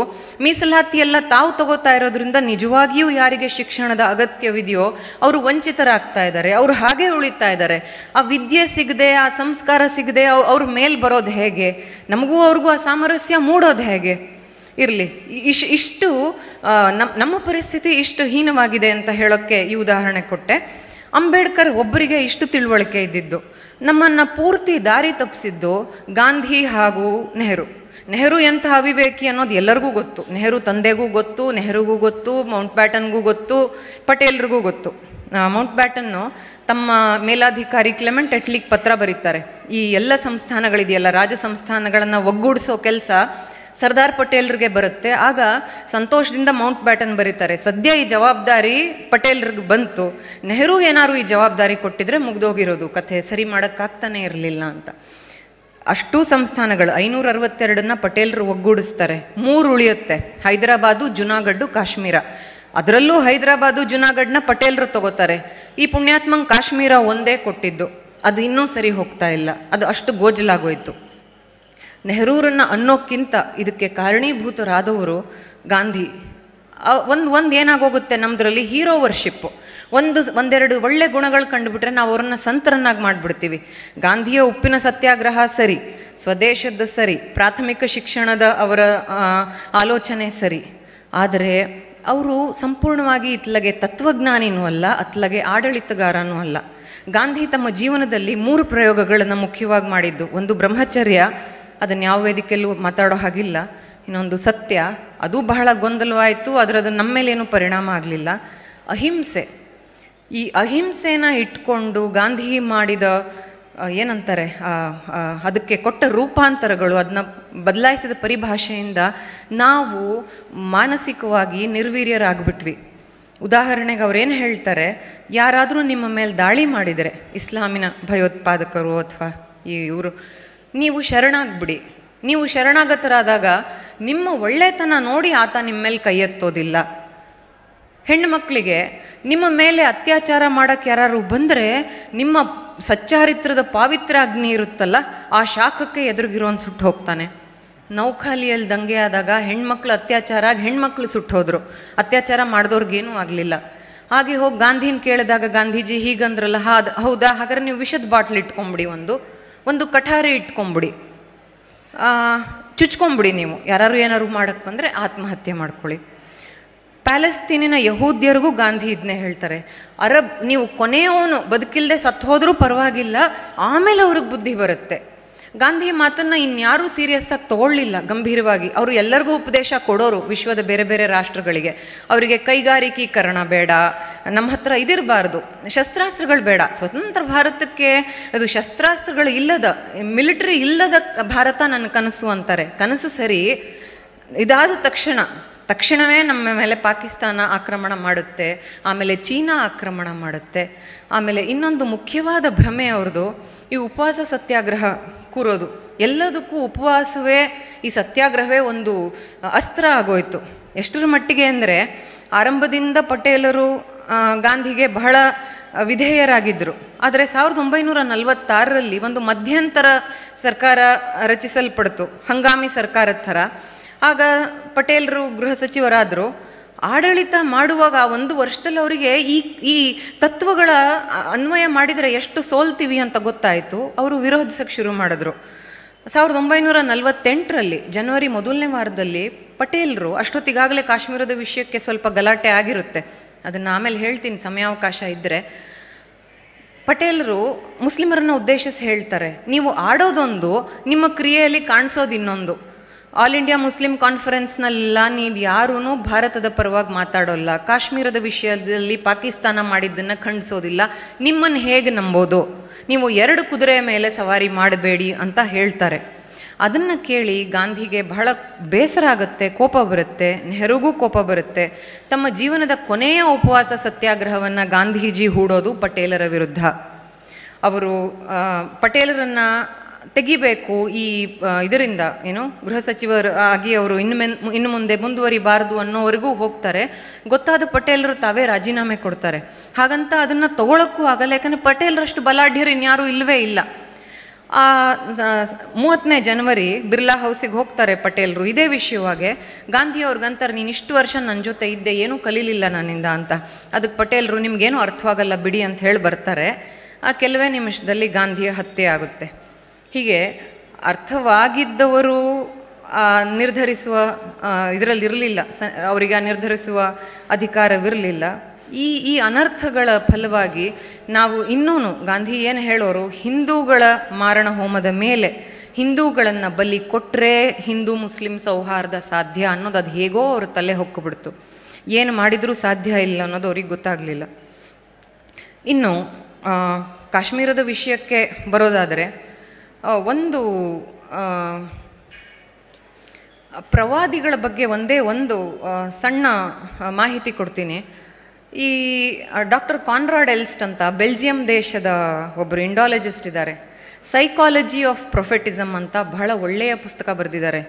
ಮೀಸಲಾತಿಯೆಲ್ಲ ತಾವು ತಗೋತಾ ಇರೋದ್ರಿಂದ ನಿಜವಾಗಿಯೂ ಯಾರಿಗೆ ಶಿಕ್ಷಣದ ಅಗತ್ಯವಿದೆಯೋ ಅವರು ವಂಚಿತರಾಗ್ತಾ ಇದ್ದಾರೆ ಅವರು ಹಾಗೆ ಉಳಿತಾ ಇದ್ದಾರೆ ಆ ವಿದ್ಯೆ ಸಿಗದೆ ಆ ಸಂಸ್ಕಾರ ಸಿಗದೆ ಅವ್ರ ಮೇಲೆ ಬರೋದು ಹೇಗೆ ನಮಗೂ ಅವ್ರಿಗೂ ಆ ಸಾಮರಸ್ಯ ಮೂಡೋದು ಹೇಗೆ ಇರಲಿ ಇಶ್ ಇಷ್ಟು ನಮ್ಮ ನಮ್ಮ ಪರಿಸ್ಥಿತಿ ಇಷ್ಟು ಹೀನವಾಗಿದೆ ಅಂತ ಹೇಳೋಕ್ಕೆ ಈ ಉದಾಹರಣೆ ಕೊಟ್ಟೆ ಅಂಬೇಡ್ಕರ್ ಒಬ್ಬರಿಗೆ ಇಷ್ಟು ತಿಳುವಳಿಕೆ ಇದ್ದಿದ್ದು ನಮ್ಮನ್ನು ಪೂರ್ತಿ ದಾರಿ ತಪ್ಪಿಸಿದ್ದು ಗಾಂಧಿ ಹಾಗೂ ನೆಹರು ನೆಹರು ಎಂಥ ಅವಿವೇಕಿ ಅನ್ನೋದು ಎಲ್ಲರಿಗೂ ಗೊತ್ತು ನೆಹರು ತಂದೆಗೂ ಗೊತ್ತು ನೆಹರುಗೂ ಗೊತ್ತು ಮೌಂಟ್ ಬ್ಯಾಟನ್ಗೂ ಗೊತ್ತು ಪಟೇಲ್ರಿಗೂ ಗೊತ್ತು ಮೌಂಟ್ ಬ್ಯಾಟನ್ನು ತಮ್ಮ ಮೇಲಾಧಿಕಾರಿ ಕ್ಲೆಮೆಂಟ್ ಎಟ್ಲಿಕ್ ಪತ್ರ ಬರೀತಾರೆ ಈ ಎಲ್ಲ ಸಂಸ್ಥಾನಗಳಿದೆಯಲ್ಲ ರಾಜ ಸಂಸ್ಥಾನಗಳನ್ನು ಒಗ್ಗೂಡಿಸೋ ಕೆಲಸ ಸರ್ದಾರ್ ಪಟೇಲ್ರಿಗೆ ಬರುತ್ತೆ ಆಗ ಸಂತೋಷದಿಂದ ಮೌಂಟ್ ಬ್ಯಾಟನ್ ಬರೀತಾರೆ ಸದ್ಯ ಈ ಜವಾಬ್ದಾರಿ ಪಟೇಲ್ರಿಗೆ ಬಂತು ನೆಹರು ಏನಾದ್ರು ಈ ಜವಾಬ್ದಾರಿ ಕೊಟ್ಟಿದ್ರೆ ಮುಗ್ದೋಗಿರೋದು ಕಥೆ ಸರಿ ಮಾಡೋಕ್ಕಾಗ್ತಾನೆ ಇರಲಿಲ್ಲ ಅಂತ ಅಷ್ಟು ಸಂಸ್ಥಾನಗಳು ಐನೂರ ಅರವತ್ತೆರಡನ್ನ ಪಟೇಲ್ರು ಒಗ್ಗೂಡಿಸ್ತಾರೆ ಮೂರು ಉಳಿಯುತ್ತೆ ಹೈದರಾಬಾದು ಜುನಾಗಡ್ಡು ಕಾಶ್ಮೀರ ಅದರಲ್ಲೂ ಹೈದರಾಬಾದು ಜುನಾಗಢ್ನ ಪಟೇಲ್ರು ತಗೋತಾರೆ ಈ ಪುಣ್ಯಾತ್ಮಂಗ್ ಕಾಶ್ಮೀರ ಒಂದೇ ಕೊಟ್ಟಿದ್ದು ಅದು ಇನ್ನೂ ಸರಿ ಹೋಗ್ತಾ ಇಲ್ಲ ಅದು ಅಷ್ಟು ಗೋಜಲಾಗೋಯ್ತು ನೆಹರೂರನ್ನು ಅನ್ನೋಕ್ಕಿಂತ ಇದಕ್ಕೆ ಕಾರಣೀಭೂತರಾದವರು ಗಾಂಧಿ ಒಂದು ಒಂದು ಏನಾಗೋಗುತ್ತೆ ನಮ್ಮದ್ರಲ್ಲಿ ಹೀರೋ ವರ್ಷಿಪ್ಪು ಒಂದು ಒಂದೆರಡು ಒಳ್ಳೆ ಗುಣಗಳು ಕಂಡುಬಿಟ್ರೆ ನಾವು ಅವರನ್ನು ಸಂತರನ್ನಾಗಿ ಮಾಡಿಬಿಡ್ತೀವಿ ಗಾಂಧಿಯ ಉಪ್ಪಿನ ಸತ್ಯಾಗ್ರಹ ಸರಿ ಸ್ವದೇಶದ್ದು ಸರಿ ಪ್ರಾಥಮಿಕ ಶಿಕ್ಷಣದ ಅವರ ಆಲೋಚನೆ ಸರಿ ಆದರೆ ಅವರು ಸಂಪೂರ್ಣವಾಗಿ ಇತ್ಲಗೆ ತತ್ವಜ್ಞಾನಿನೂ ಅಲ್ಲ ಅತ್ಲಗೆ ಆಡಳಿತಗಾರನೂ ಅಲ್ಲ ಗಾಂಧಿ ತಮ್ಮ ಜೀವನದಲ್ಲಿ ಮೂರು ಪ್ರಯೋಗಗಳನ್ನು ಮುಖ್ಯವಾಗಿ ಮಾಡಿದ್ದು ಒಂದು ಬ್ರಹ್ಮಚರ್ಯ ಅದನ್ನು ಯಾವ ವೇದಿಕೆಯಲ್ಲೂ ಮಾತಾಡೋ ಹಾಗಿಲ್ಲ ಇನ್ನೊಂದು ಸತ್ಯ ಅದು ಬಹಳ ಗೊಂದಲವಾಯಿತು ಅದರದು ನಮ್ಮ ಮೇಲೇನೂ ಪರಿಣಾಮ ಆಗಲಿಲ್ಲ ಅಹಿಂಸೆ ಈ ಅಹಿಂಸೆನ ಇಟ್ಕೊಂಡು ಗಾಂಧಿ ಮಾಡಿದ ಏನಂತಾರೆ ಅದಕ್ಕೆ ಕೊಟ್ಟ ರೂಪಾಂತರಗಳು ಅದನ್ನ ಬದಲಾಯಿಸಿದ ಪರಿಭಾಷೆಯಿಂದ ನಾವು ಮಾನಸಿಕವಾಗಿ ನಿರ್ವೀರ್ಯರಾಗ್ಬಿಟ್ವಿ ಉದಾಹರಣೆಗೆ ಅವ್ರೇನು ಹೇಳ್ತಾರೆ ಯಾರಾದರೂ ನಿಮ್ಮ ಮೇಲೆ ದಾಳಿ ಮಾಡಿದರೆ ಇಸ್ಲಾಮಿನ ಭಯೋತ್ಪಾದಕರು ಅಥವಾ ಈ ಇವರು ನೀವು ಶರಣಾಗ್ಬಿಡಿ ನೀವು ಶರಣಾಗತರಾದಾಗ ನಿಮ್ಮ ಒಳ್ಳೆತನ ನೋಡಿ ಆತ ನಿಮ್ಮ ಮೇಲೆ ಕೈ ಎತ್ತೋದಿಲ್ಲ ಹೆಣ್ಮಕ್ಳಿಗೆ ನಿಮ್ಮ ಮೇಲೆ ಅತ್ಯಾಚಾರ ಮಾಡೋಕ್ಕೆ ಯಾರು ಬಂದರೆ ನಿಮ್ಮ ಸಚ್ಚಾರಿತ್ರದ ಪಾವಿತ್ರ ಅಗ್ನಿ ಇರುತ್ತಲ್ಲ ಆ ಶಾಖಕ್ಕೆ ಎದುರುಗಿರೋನು ಸುಟ್ಟು ಹೋಗ್ತಾನೆ ನೌಖಾಲಿಯಲ್ಲಿ ದಂಗೆ ಆದಾಗ ಹೆಣ್ಮಕ್ಳು ಅತ್ಯಾಚಾರ ಆಗಿ ಹೆಣ್ಮಕ್ಳು ಸುಟ್ಟೋದ್ರು ಅತ್ಯಾಚಾರ ಮಾಡಿದವ್ರಿಗೇನೂ ಆಗಲಿಲ್ಲ ಹಾಗೆ ಹೋಗಿ ಗಾಂಧಿನ ಕೇಳಿದಾಗ ಗಾಂಧೀಜಿ ಹೀಗಂದ್ರಲ್ಲ ಹಾದ್ ಹೌದಾ ಹಾಗಾದ್ರೆ ನೀವು ವಿಷದ ಬಾಟ್ಲ್ ಇಟ್ಕೊಂಬಿಡಿ ಒಂದು ಒಂದು ಕಠಾರಿ ಇಟ್ಕೊಂಬಿಡಿ ಚುಚ್ಕೊಂಬಿಡಿ ನೀವು ಯಾರು ಏನಾರು ಮಾಡೋಕ್ಕೆ ಬಂದರೆ ಆತ್ಮಹತ್ಯೆ ಮಾಡ್ಕೊಳ್ಳಿ ಪ್ಯಾಲೆಸ್ತೀನಿನ ಯಹೂದ್ಯರಿಗೂ ಗಾಂಧಿ ಇದನ್ನೇ ಹೇಳ್ತಾರೆ ಅರಬ್ ನೀವು ಕೊನೆಯವನು ಬದುಕಿಲ್ಲದೆ ಸತ್ತು ಹೋದರೂ ಪರವಾಗಿಲ್ಲ ಆಮೇಲೆ ಅವ್ರಿಗೆ ಬುದ್ಧಿ ಬರುತ್ತೆ ಗಾಂಧಿ ಮಾತನ್ನು ಇನ್ಯಾರೂ ಆಗಿ ತಗೊಳ್ಳಿಲ್ಲ ಗಂಭೀರವಾಗಿ ಅವರು ಎಲ್ಲರಿಗೂ ಉಪದೇಶ ಕೊಡೋರು ವಿಶ್ವದ ಬೇರೆ ಬೇರೆ ರಾಷ್ಟ್ರಗಳಿಗೆ ಅವರಿಗೆ ಕೈಗಾರಿಕೀಕರಣ ಬೇಡ ನಮ್ಮ ಹತ್ರ ಇದಿರಬಾರ್ದು ಶಸ್ತ್ರಾಸ್ತ್ರಗಳು ಬೇಡ ಸ್ವತಂತ್ರ ಭಾರತಕ್ಕೆ ಅದು ಶಸ್ತ್ರಾಸ್ತ್ರಗಳು ಇಲ್ಲದ ಮಿಲಿಟರಿ ಇಲ್ಲದ ಭಾರತ ನನ್ನ ಕನಸು ಅಂತಾರೆ ಕನಸು ಸರಿ ಇದಾದ ತಕ್ಷಣ ತಕ್ಷಣವೇ ನಮ್ಮ ಮೇಲೆ ಪಾಕಿಸ್ತಾನ ಆಕ್ರಮಣ ಮಾಡುತ್ತೆ ಆಮೇಲೆ ಚೀನಾ ಆಕ್ರಮಣ ಮಾಡುತ್ತೆ ಆಮೇಲೆ ಇನ್ನೊಂದು ಮುಖ್ಯವಾದ ಭ್ರಮೆ ಅವ್ರದ್ದು ಈ ಉಪವಾಸ ಸತ್ಯಾಗ್ರಹ ಕೂರೋದು ಎಲ್ಲದಕ್ಕೂ ಉಪವಾಸವೇ ಈ ಸತ್ಯಾಗ್ರಹವೇ ಒಂದು ಅಸ್ತ್ರ ಆಗೋಯ್ತು ಎಷ್ಟರ ಮಟ್ಟಿಗೆ ಅಂದರೆ ಆರಂಭದಿಂದ ಪಟೇಲರು ಗಾಂಧಿಗೆ ಬಹಳ ವಿಧೇಯರಾಗಿದ್ದರು ಆದರೆ ಸಾವಿರದ ಒಂಬೈನೂರ ನಲವತ್ತಾರರಲ್ಲಿ ಒಂದು ಮಧ್ಯಂತರ ಸರ್ಕಾರ ರಚಿಸಲ್ಪಡ್ತು ಹಂಗಾಮಿ ಸರ್ಕಾರದ ಥರ ಆಗ ಪಟೇಲರು ಗೃಹ ಸಚಿವರಾದರು ಆಡಳಿತ ಮಾಡುವಾಗ ಆ ಒಂದು ವರ್ಷದಲ್ಲಿ ಅವರಿಗೆ ಈ ಈ ತತ್ವಗಳ ಅನ್ವಯ ಮಾಡಿದರೆ ಎಷ್ಟು ಸೋಲ್ತೀವಿ ಅಂತ ಗೊತ್ತಾಯಿತು ಅವರು ವಿರೋಧಿಸಕ್ಕೆ ಶುರು ಮಾಡಿದ್ರು ಸಾವಿರದ ಒಂಬೈನೂರ ನಲವತ್ತೆಂಟರಲ್ಲಿ ಜನವರಿ ಮೊದಲನೇ ವಾರದಲ್ಲಿ ಪಟೇಲರು ಅಷ್ಟೊತ್ತಿಗಾಗಲೇ ಕಾಶ್ಮೀರದ ವಿಷಯಕ್ಕೆ ಸ್ವಲ್ಪ ಗಲಾಟೆ ಆಗಿರುತ್ತೆ ಅದನ್ನು ಆಮೇಲೆ ಹೇಳ್ತೀನಿ ಸಮಯಾವಕಾಶ ಇದ್ದರೆ ಪಟೇಲರು ಮುಸ್ಲಿಮರನ್ನು ಉದ್ದೇಶಿಸಿ ಹೇಳ್ತಾರೆ ನೀವು ಆಡೋದೊಂದು ನಿಮ್ಮ ಕ್ರಿಯೆಯಲ್ಲಿ ಕಾಣಿಸೋದು ಇನ್ನೊಂದು ಆಲ್ ಇಂಡಿಯಾ ಮುಸ್ಲಿಂ ಕಾನ್ಫರೆನ್ಸ್ನೆಲ್ಲ ನೀವು ಯಾರೂ ಭಾರತದ ಪರವಾಗಿ ಮಾತಾಡೋಲ್ಲ ಕಾಶ್ಮೀರದ ವಿಷಯದಲ್ಲಿ ಪಾಕಿಸ್ತಾನ ಮಾಡಿದ್ದನ್ನು ಖಂಡಿಸೋದಿಲ್ಲ ನಿಮ್ಮನ್ನು ಹೇಗೆ ನಂಬೋದು ನೀವು ಎರಡು ಕುದುರೆಯ ಮೇಲೆ ಸವಾರಿ ಮಾಡಬೇಡಿ ಅಂತ ಹೇಳ್ತಾರೆ ಅದನ್ನು ಕೇಳಿ ಗಾಂಧಿಗೆ ಬಹಳ ಬೇಸರ ಆಗುತ್ತೆ ಕೋಪ ಬರುತ್ತೆ ನೆಹರುಗೂ ಕೋಪ ಬರುತ್ತೆ ತಮ್ಮ ಜೀವನದ ಕೊನೆಯ ಉಪವಾಸ ಸತ್ಯಾಗ್ರಹವನ್ನು ಗಾಂಧೀಜಿ ಹೂಡೋದು ಪಟೇಲರ ವಿರುದ್ಧ ಅವರು ಪಟೇಲರನ್ನು ತೆಗಿಬೇಕು ಈ ಇದರಿಂದ ಏನು ಗೃಹ ಸಚಿವರು ಆಗಿ ಅವರು ಇನ್ನು ಮೆನ್ ಇನ್ನು ಮುಂದೆ ಮುಂದುವರಿಬಾರದು ಅನ್ನೋವರೆಗೂ ಹೋಗ್ತಾರೆ ಗೊತ್ತಾದ ಪಟೇಲರು ತಾವೇ ರಾಜೀನಾಮೆ ಕೊಡ್ತಾರೆ ಹಾಗಂತ ಅದನ್ನು ತಗೊಳಕ್ಕೂ ಆಗಲ್ಲ ಯಾಕಂದರೆ ಪಟೇಲರಷ್ಟು ಬಲಾಢ್ಯರು ಇನ್ಯಾರೂ ಇಲ್ಲವೇ ಇಲ್ಲ ಮೂವತ್ತನೇ ಜನವರಿ ಬಿರ್ಲಾ ಹೌಸಿಗೆ ಹೋಗ್ತಾರೆ ಪಟೇಲರು ಇದೇ ವಿಷಯವಾಗಿ ಗಾಂಧಿ ಅಂತಾರೆ ನೀನು ಇಷ್ಟು ವರ್ಷ ನನ್ನ ಜೊತೆ ಇದ್ದೆ ಏನೂ ಕಲೀಲಿಲ್ಲ ನನ್ನಿಂದ ಅಂತ ಅದಕ್ಕೆ ಪಟೇಲರು ನಿಮ್ಗೇನು ಅರ್ಥವಾಗಲ್ಲ ಬಿಡಿ ಅಂತ ಹೇಳಿ ಬರ್ತಾರೆ ಆ ಕೆಲವೇ ನಿಮಿಷದಲ್ಲಿ ಗಾಂಧಿಯ ಹತ್ಯೆ ಆಗುತ್ತೆ ಹೀಗೆ ಅರ್ಥವಾಗಿದ್ದವರು ನಿರ್ಧರಿಸುವ ಇದರಲ್ಲಿರಲಿಲ್ಲ ಸ ಅವರಿಗೆ ಆ ನಿರ್ಧರಿಸುವ ಅಧಿಕಾರವಿರಲಿಲ್ಲ ಈ ಈ ಅನರ್ಥಗಳ ಫಲವಾಗಿ ನಾವು ಇನ್ನೂ ಗಾಂಧಿ ಏನು ಹೇಳೋರು ಹಿಂದೂಗಳ ಮಾರಣ ಹೋಮದ ಮೇಲೆ ಹಿಂದೂಗಳನ್ನು ಬಲಿ ಕೊಟ್ಟರೆ ಹಿಂದೂ ಮುಸ್ಲಿಂ ಸೌಹಾರ್ದ ಸಾಧ್ಯ ಅನ್ನೋದು ಅದು ಹೇಗೋ ಅವರು ತಲೆ ಹೊಕ್ಕಿಬಿಡ್ತು ಏನು ಮಾಡಿದರೂ ಸಾಧ್ಯ ಇಲ್ಲ ಅನ್ನೋದು ಅವ್ರಿಗೆ ಗೊತ್ತಾಗಲಿಲ್ಲ ಇನ್ನು ಕಾಶ್ಮೀರದ ವಿಷಯಕ್ಕೆ ಬರೋದಾದರೆ ಒಂದು ಪ್ರವಾದಿಗಳ ಬಗ್ಗೆ ಒಂದೇ ಒಂದು ಸಣ್ಣ ಮಾಹಿತಿ ಕೊಡ್ತೀನಿ ಈ ಡಾಕ್ಟರ್ ಕಾನ್ರಾಡ್ ಎಲ್ಸ್ಟ್ ಅಂತ ಬೆಲ್ಜಿಯಂ ದೇಶದ ಒಬ್ಬರು ಇಂಡಾಲಜಿಸ್ಟ್ ಇದ್ದಾರೆ ಸೈಕಾಲಜಿ ಆಫ್ ಪ್ರೊಫೆಟಿಸಮ್ ಅಂತ ಬಹಳ ಒಳ್ಳೆಯ ಪುಸ್ತಕ ಬರೆದಿದ್ದಾರೆ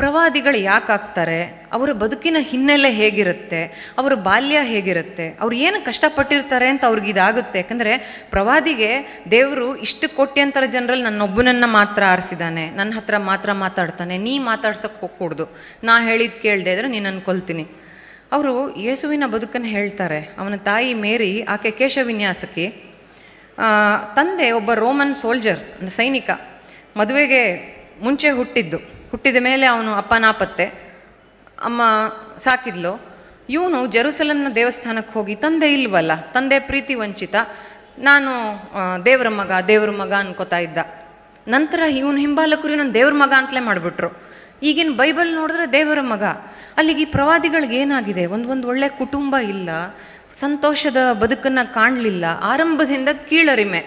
ಪ್ರವಾದಿಗಳು ಯಾಕಾಗ್ತಾರೆ ಅವರ ಬದುಕಿನ ಹಿನ್ನೆಲೆ ಹೇಗಿರುತ್ತೆ ಅವರ ಬಾಲ್ಯ ಹೇಗಿರುತ್ತೆ ಅವ್ರು ಏನು ಕಷ್ಟಪಟ್ಟಿರ್ತಾರೆ ಅಂತ ಇದಾಗುತ್ತೆ ಯಾಕಂದರೆ ಪ್ರವಾದಿಗೆ ದೇವರು ಇಷ್ಟು ಕೋಟ್ಯಂತರ ಜನರಲ್ಲಿ ನನ್ನೊಬ್ಬನನ್ನು ಮಾತ್ರ ಆರಿಸಿದ್ದಾನೆ ನನ್ನ ಹತ್ರ ಮಾತ್ರ ಮಾತಾಡ್ತಾನೆ ನೀ ಮಾತಾಡ್ಸೋಕ್ಕೆ ಹೋಗ್ಕೂಡ್ದು ನಾ ಹೇಳಿದ್ದು ಕೇಳದೆ ಇದ್ರೆ ನೀನು ಕೊಲ್ತೀನಿ ಅವರು ಯೇಸುವಿನ ಬದುಕನ್ನು ಹೇಳ್ತಾರೆ ಅವನ ತಾಯಿ ಮೇರಿ ಆಕೆ ಕೇಶವಿನ್ಯಾಸಕಿ ತಂದೆ ಒಬ್ಬ ರೋಮನ್ ಸೋಲ್ಜರ್ ಸೈನಿಕ ಮದುವೆಗೆ ಮುಂಚೆ ಹುಟ್ಟಿದ್ದು ಹುಟ್ಟಿದ ಮೇಲೆ ಅವನು ಅಪ್ಪ ನಾಪತ್ತೆ ಅಮ್ಮ ಸಾಕಿದ್ಲು ಇವನು ಜೆರೂಸಲಮ್ನ ದೇವಸ್ಥಾನಕ್ಕೆ ಹೋಗಿ ತಂದೆ ಇಲ್ವಲ್ಲ ತಂದೆ ಪ್ರೀತಿ ವಂಚಿತ ನಾನು ದೇವರ ಮಗ ದೇವ್ರ ಮಗ ಅನ್ಕೋತಾ ಇದ್ದ ನಂತರ ಇವನು ಹಿಂಬಾಲಕರು ಇವನು ದೇವ್ರ ಮಗ ಅಂತಲೇ ಮಾಡಿಬಿಟ್ರು ಈಗಿನ ಬೈಬಲ್ ನೋಡಿದ್ರೆ ದೇವರ ಮಗ ಅಲ್ಲಿಗೆ ಈ ಪ್ರವಾದಿಗಳಿಗೆ ಏನಾಗಿದೆ ಒಂದು ಒಂದು ಒಳ್ಳೆ ಕುಟುಂಬ ಇಲ್ಲ ಸಂತೋಷದ ಬದುಕನ್ನು ಕಾಣಲಿಲ್ಲ ಆರಂಭದಿಂದ ಕೀಳರಿಮೆ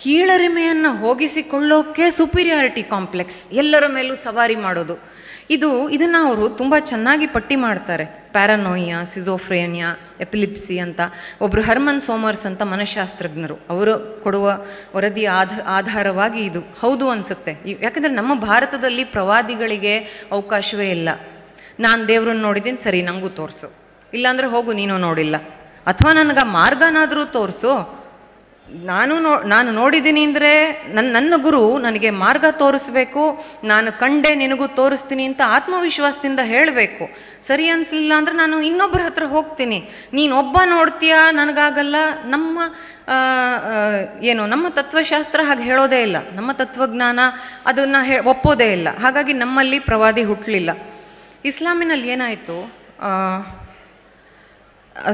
ಕೀಳರಿಮೆಯನ್ನು ಹೋಗಿಸಿಕೊಳ್ಳೋಕೆ ಸುಪೀರಿಯಾರಿಟಿ ಕಾಂಪ್ಲೆಕ್ಸ್ ಎಲ್ಲರ ಮೇಲೂ ಸವಾರಿ ಮಾಡೋದು ಇದು ಇದನ್ನು ಅವರು ತುಂಬ ಚೆನ್ನಾಗಿ ಪಟ್ಟಿ ಮಾಡ್ತಾರೆ ಪ್ಯಾರನೋಯಿಯಾ ಸಿಜೋಫ್ರೇನಿಯಾ ಎಪಿಲಿಪ್ಸಿ ಅಂತ ಒಬ್ಬರು ಹರ್ಮನ್ ಸೋಮರ್ಸ್ ಅಂತ ಮನಃಶಾಸ್ತ್ರಜ್ಞರು ಅವರು ಕೊಡುವ ವರದಿಯ ಆಧ ಆಧಾರವಾಗಿ ಇದು ಹೌದು ಅನಿಸುತ್ತೆ ಯಾಕಂದರೆ ನಮ್ಮ ಭಾರತದಲ್ಲಿ ಪ್ರವಾದಿಗಳಿಗೆ ಅವಕಾಶವೇ ಇಲ್ಲ ನಾನು ದೇವ್ರನ್ನ ನೋಡಿದ್ದೀನಿ ಸರಿ ನನಗೂ ತೋರಿಸು ಇಲ್ಲಾಂದರೆ ಹೋಗು ನೀನು ನೋಡಿಲ್ಲ ಅಥವಾ ನನಗೆ ಮಾರ್ಗನಾದರೂ ತೋರಿಸು ನಾನು ನೋ ನಾನು ನೋಡಿದ್ದೀನಿ ಅಂದರೆ ನನ್ನ ನನ್ನ ಗುರು ನನಗೆ ಮಾರ್ಗ ತೋರಿಸ್ಬೇಕು ನಾನು ಕಂಡೆ ನಿನಗೂ ತೋರಿಸ್ತೀನಿ ಅಂತ ಆತ್ಮವಿಶ್ವಾಸದಿಂದ ಹೇಳಬೇಕು ಸರಿ ಅನಿಸಲಿಲ್ಲ ಅಂದರೆ ನಾನು ಇನ್ನೊಬ್ಬರ ಹತ್ರ ಹೋಗ್ತೀನಿ ನೀನು ಒಬ್ಬ ನೋಡ್ತೀಯಾ ನನಗಾಗಲ್ಲ ನಮ್ಮ ಏನು ನಮ್ಮ ತತ್ವಶಾಸ್ತ್ರ ಹಾಗೆ ಹೇಳೋದೇ ಇಲ್ಲ ನಮ್ಮ ತತ್ವಜ್ಞಾನ ಅದನ್ನು ಹೇ ಒಪ್ಪೋದೇ ಇಲ್ಲ ಹಾಗಾಗಿ ನಮ್ಮಲ್ಲಿ ಪ್ರವಾದಿ ಹುಟ್ಟಲಿಲ್ಲ ಇಸ್ಲಾಮಿನಲ್ಲಿ ಏನಾಯಿತು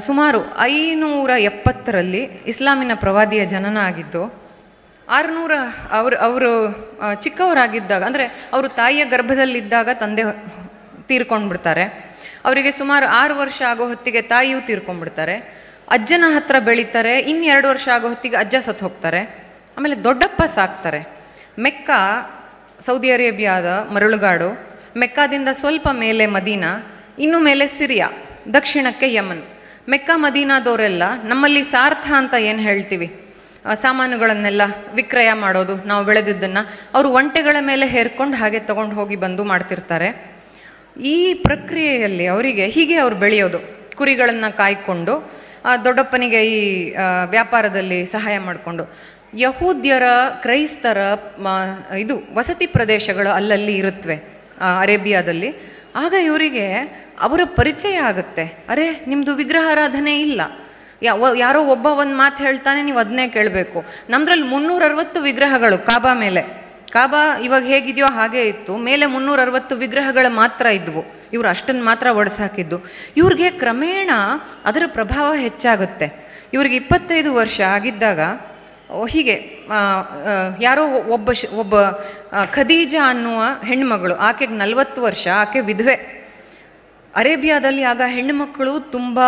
ಸುಮಾರು ಐನೂರ ಎಪ್ಪತ್ತರಲ್ಲಿ ಇಸ್ಲಾಮಿನ ಪ್ರವಾದಿಯ ಜನನ ಆಗಿದ್ದು ಆರುನೂರ ಅವರು ಅವರು ಚಿಕ್ಕವರಾಗಿದ್ದಾಗ ಅಂದರೆ ಅವರು ತಾಯಿಯ ಗರ್ಭದಲ್ಲಿದ್ದಾಗ ತಂದೆ ತೀರ್ಕೊಂಡ್ಬಿಡ್ತಾರೆ ಅವರಿಗೆ ಸುಮಾರು ಆರು ವರ್ಷ ಆಗೋ ಹೊತ್ತಿಗೆ ತಾಯಿಯೂ ತೀರ್ಕೊಂಡ್ಬಿಡ್ತಾರೆ ಅಜ್ಜನ ಹತ್ರ ಬೆಳೀತಾರೆ ಇನ್ನೆರಡು ವರ್ಷ ಆಗೋ ಹೊತ್ತಿಗೆ ಅಜ್ಜ ಸತ್ತು ಹೋಗ್ತಾರೆ ಆಮೇಲೆ ದೊಡ್ಡಪ್ಪ ಸಾಕ್ತಾರೆ ಮೆಕ್ಕ ಸೌದಿ ಅರೇಬಿಯಾದ ಮರಳುಗಾಡು ಮೆಕ್ಕಾದಿಂದ ಸ್ವಲ್ಪ ಮೇಲೆ ಮದೀನಾ ಇನ್ನು ಮೇಲೆ ಸಿರಿಯಾ ದಕ್ಷಿಣಕ್ಕೆ ಯಮನ್ ಮೆಕ್ಕ ಮದೀನಾದವರೆಲ್ಲ ನಮ್ಮಲ್ಲಿ ಸಾರ್ಥ ಅಂತ ಏನು ಹೇಳ್ತೀವಿ ಸಾಮಾನುಗಳನ್ನೆಲ್ಲ ವಿಕ್ರಯ ಮಾಡೋದು ನಾವು ಬೆಳೆದಿದ್ದನ್ನು ಅವರು ಒಂಟೆಗಳ ಮೇಲೆ ಹೇರ್ಕೊಂಡು ಹಾಗೆ ತೊಗೊಂಡು ಹೋಗಿ ಬಂದು ಮಾಡ್ತಿರ್ತಾರೆ ಈ ಪ್ರಕ್ರಿಯೆಯಲ್ಲಿ ಅವರಿಗೆ ಹೀಗೆ ಅವರು ಬೆಳೆಯೋದು ಕುರಿಗಳನ್ನು ಕಾಯ್ಕೊಂಡು ದೊಡ್ಡಪ್ಪನಿಗೆ ಈ ವ್ಯಾಪಾರದಲ್ಲಿ ಸಹಾಯ ಮಾಡಿಕೊಂಡು ಯಹೂದ್ಯರ ಕ್ರೈಸ್ತರ ಇದು ವಸತಿ ಪ್ರದೇಶಗಳು ಅಲ್ಲಲ್ಲಿ ಇರುತ್ತವೆ ಅರೇಬಿಯಾದಲ್ಲಿ ಆಗ ಇವರಿಗೆ ಅವರ ಪರಿಚಯ ಆಗುತ್ತೆ ಅರೆ ನಿಮ್ಮದು ವಿಗ್ರಹಾರಾಧನೆ ಇಲ್ಲ ಯಾರೋ ಒಬ್ಬ ಒಂದು ಮಾತು ಹೇಳ್ತಾನೆ ನೀವು ಅದನ್ನೇ ಕೇಳಬೇಕು ನಮ್ಮದ್ರಲ್ಲಿ ಅರವತ್ತು ವಿಗ್ರಹಗಳು ಕಾಬಾ ಮೇಲೆ ಕಾಬಾ ಇವಾಗ ಹೇಗಿದೆಯೋ ಹಾಗೇ ಇತ್ತು ಮೇಲೆ ಅರವತ್ತು ವಿಗ್ರಹಗಳು ಮಾತ್ರ ಇದ್ವು ಇವರು ಅಷ್ಟನ್ನು ಮಾತ್ರ ಒಡಿಸಾಕಿದ್ದು ಇವ್ರಿಗೆ ಕ್ರಮೇಣ ಅದರ ಪ್ರಭಾವ ಹೆಚ್ಚಾಗುತ್ತೆ ಇವ್ರಿಗೆ ಇಪ್ಪತ್ತೈದು ವರ್ಷ ಆಗಿದ್ದಾಗ ಹೀಗೆ ಯಾರೋ ಒಬ್ಬ ಒಬ್ಬ ಖದೀಜಾ ಅನ್ನುವ ಹೆಣ್ಮಗಳು ಆಕೆಗೆ ನಲವತ್ತು ವರ್ಷ ಆಕೆ ವಿಧವೆ ಅರೇಬಿಯಾದಲ್ಲಿ ಆಗ ಹೆಣ್ಣುಮಕ್ಕಳು ತುಂಬ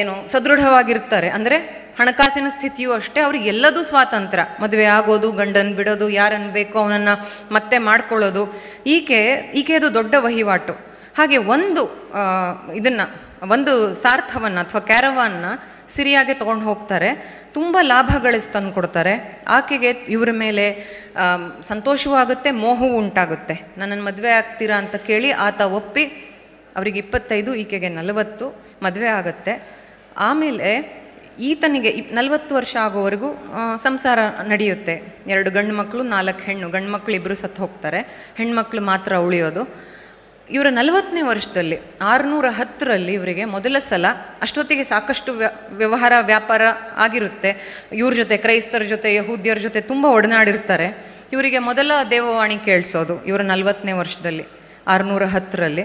ಏನು ಸದೃಢವಾಗಿರ್ತಾರೆ ಅಂದರೆ ಹಣಕಾಸಿನ ಸ್ಥಿತಿಯೂ ಅಷ್ಟೇ ಅವ್ರಿಗೆ ಎಲ್ಲದೂ ಸ್ವಾತಂತ್ರ್ಯ ಮದುವೆ ಆಗೋದು ಗಂಡನ್ ಬಿಡೋದು ಯಾರನ್ನು ಬೇಕೋ ಅವನನ್ನು ಮತ್ತೆ ಮಾಡ್ಕೊಳ್ಳೋದು ಈಕೆ ಈಕೆಯದು ದೊಡ್ಡ ವಹಿವಾಟು ಹಾಗೆ ಒಂದು ಇದನ್ನು ಒಂದು ಸಾರ್ಥವನ್ನು ಅಥವಾ ಕ್ಯಾರವಾನ್ನ ಸಿರಿಯಾಗೆ ತೊಗೊಂಡು ಹೋಗ್ತಾರೆ ತುಂಬ ಲಾಭ ಗಳಿಸ್ತಂದು ಕೊಡ್ತಾರೆ ಆಕೆಗೆ ಇವರ ಮೇಲೆ ಸಂತೋಷವೂ ಆಗುತ್ತೆ ಮೋಹವೂ ಉಂಟಾಗುತ್ತೆ ನನ್ನನ್ನು ಮದುವೆ ಆಗ್ತೀರಾ ಅಂತ ಕೇಳಿ ಆತ ಒಪ್ಪಿ ಅವರಿಗೆ ಇಪ್ಪತ್ತೈದು ಈಕೆಗೆ ನಲವತ್ತು ಮದುವೆ ಆಗುತ್ತೆ ಆಮೇಲೆ ಈತನಿಗೆ ಇಪ್ ನಲವತ್ತು ವರ್ಷ ಆಗೋವರೆಗೂ ಸಂಸಾರ ನಡೆಯುತ್ತೆ ಎರಡು ಗಂಡು ಮಕ್ಕಳು ನಾಲ್ಕು ಹೆಣ್ಣು ಗಂಡು ಮಕ್ಕಳು ಇಬ್ಬರು ಸತ್ತು ಹೋಗ್ತಾರೆ ಹೆಣ್ಮಕ್ಳು ಮಾತ್ರ ಉಳಿಯೋದು ಇವರ ನಲವತ್ತನೇ ವರ್ಷದಲ್ಲಿ ಆರುನೂರ ಹತ್ತರಲ್ಲಿ ಇವರಿಗೆ ಮೊದಲ ಸಲ ಅಷ್ಟೊತ್ತಿಗೆ ಸಾಕಷ್ಟು ವ್ಯವಹಾರ ವ್ಯಾಪಾರ ಆಗಿರುತ್ತೆ ಇವ್ರ ಜೊತೆ ಕ್ರೈಸ್ತರ ಜೊತೆ ಯಹೂದ್ಯರ ಜೊತೆ ತುಂಬ ಒಡನಾಡಿರ್ತಾರೆ ಇವರಿಗೆ ಮೊದಲ ದೇವವಾಣಿ ಕೇಳಿಸೋದು ಇವರ ನಲವತ್ತನೇ ವರ್ಷದಲ್ಲಿ ಆರುನೂರ ಹತ್ತರಲ್ಲಿ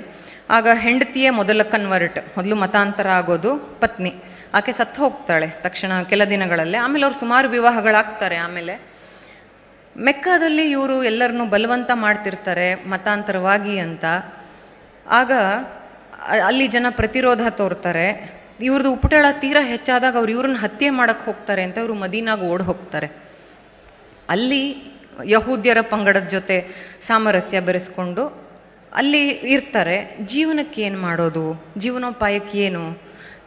ಆಗ ಹೆಂಡತಿಯೇ ಮೊದಲ ಕನ್ವರ್ಟ್ ಮೊದಲು ಮತಾಂತರ ಆಗೋದು ಪತ್ನಿ ಆಕೆ ಸತ್ತು ಹೋಗ್ತಾಳೆ ತಕ್ಷಣ ಕೆಲ ದಿನಗಳಲ್ಲೇ ಆಮೇಲೆ ಅವ್ರು ಸುಮಾರು ವಿವಾಹಗಳಾಗ್ತಾರೆ ಆಮೇಲೆ ಮೆಕ್ಕದಲ್ಲಿ ಇವರು ಎಲ್ಲರನ್ನು ಬಲವಂತ ಮಾಡ್ತಿರ್ತಾರೆ ಮತಾಂತರವಾಗಿ ಅಂತ ಆಗ ಅಲ್ಲಿ ಜನ ಪ್ರತಿರೋಧ ತೋರ್ತಾರೆ ಇವ್ರದ್ದು ಉಪಟಳ ತೀರ ಹೆಚ್ಚಾದಾಗ ಅವ್ರು ಇವ್ರನ್ನ ಹತ್ಯೆ ಮಾಡಕ್ಕೆ ಹೋಗ್ತಾರೆ ಅಂತ ಇವರು ಮದೀನಾಗ ಓಡ್ ಹೋಗ್ತಾರೆ ಅಲ್ಲಿ ಯಹೂದ್ಯರ ಪಂಗಡದ ಜೊತೆ ಸಾಮರಸ್ಯ ಬೆರೆಸ್ಕೊಂಡು ಅಲ್ಲಿ ಇರ್ತಾರೆ ಜೀವನಕ್ಕೆ ಏನು ಮಾಡೋದು ಜೀವನೋಪಾಯಕ್ಕೆ ಏನು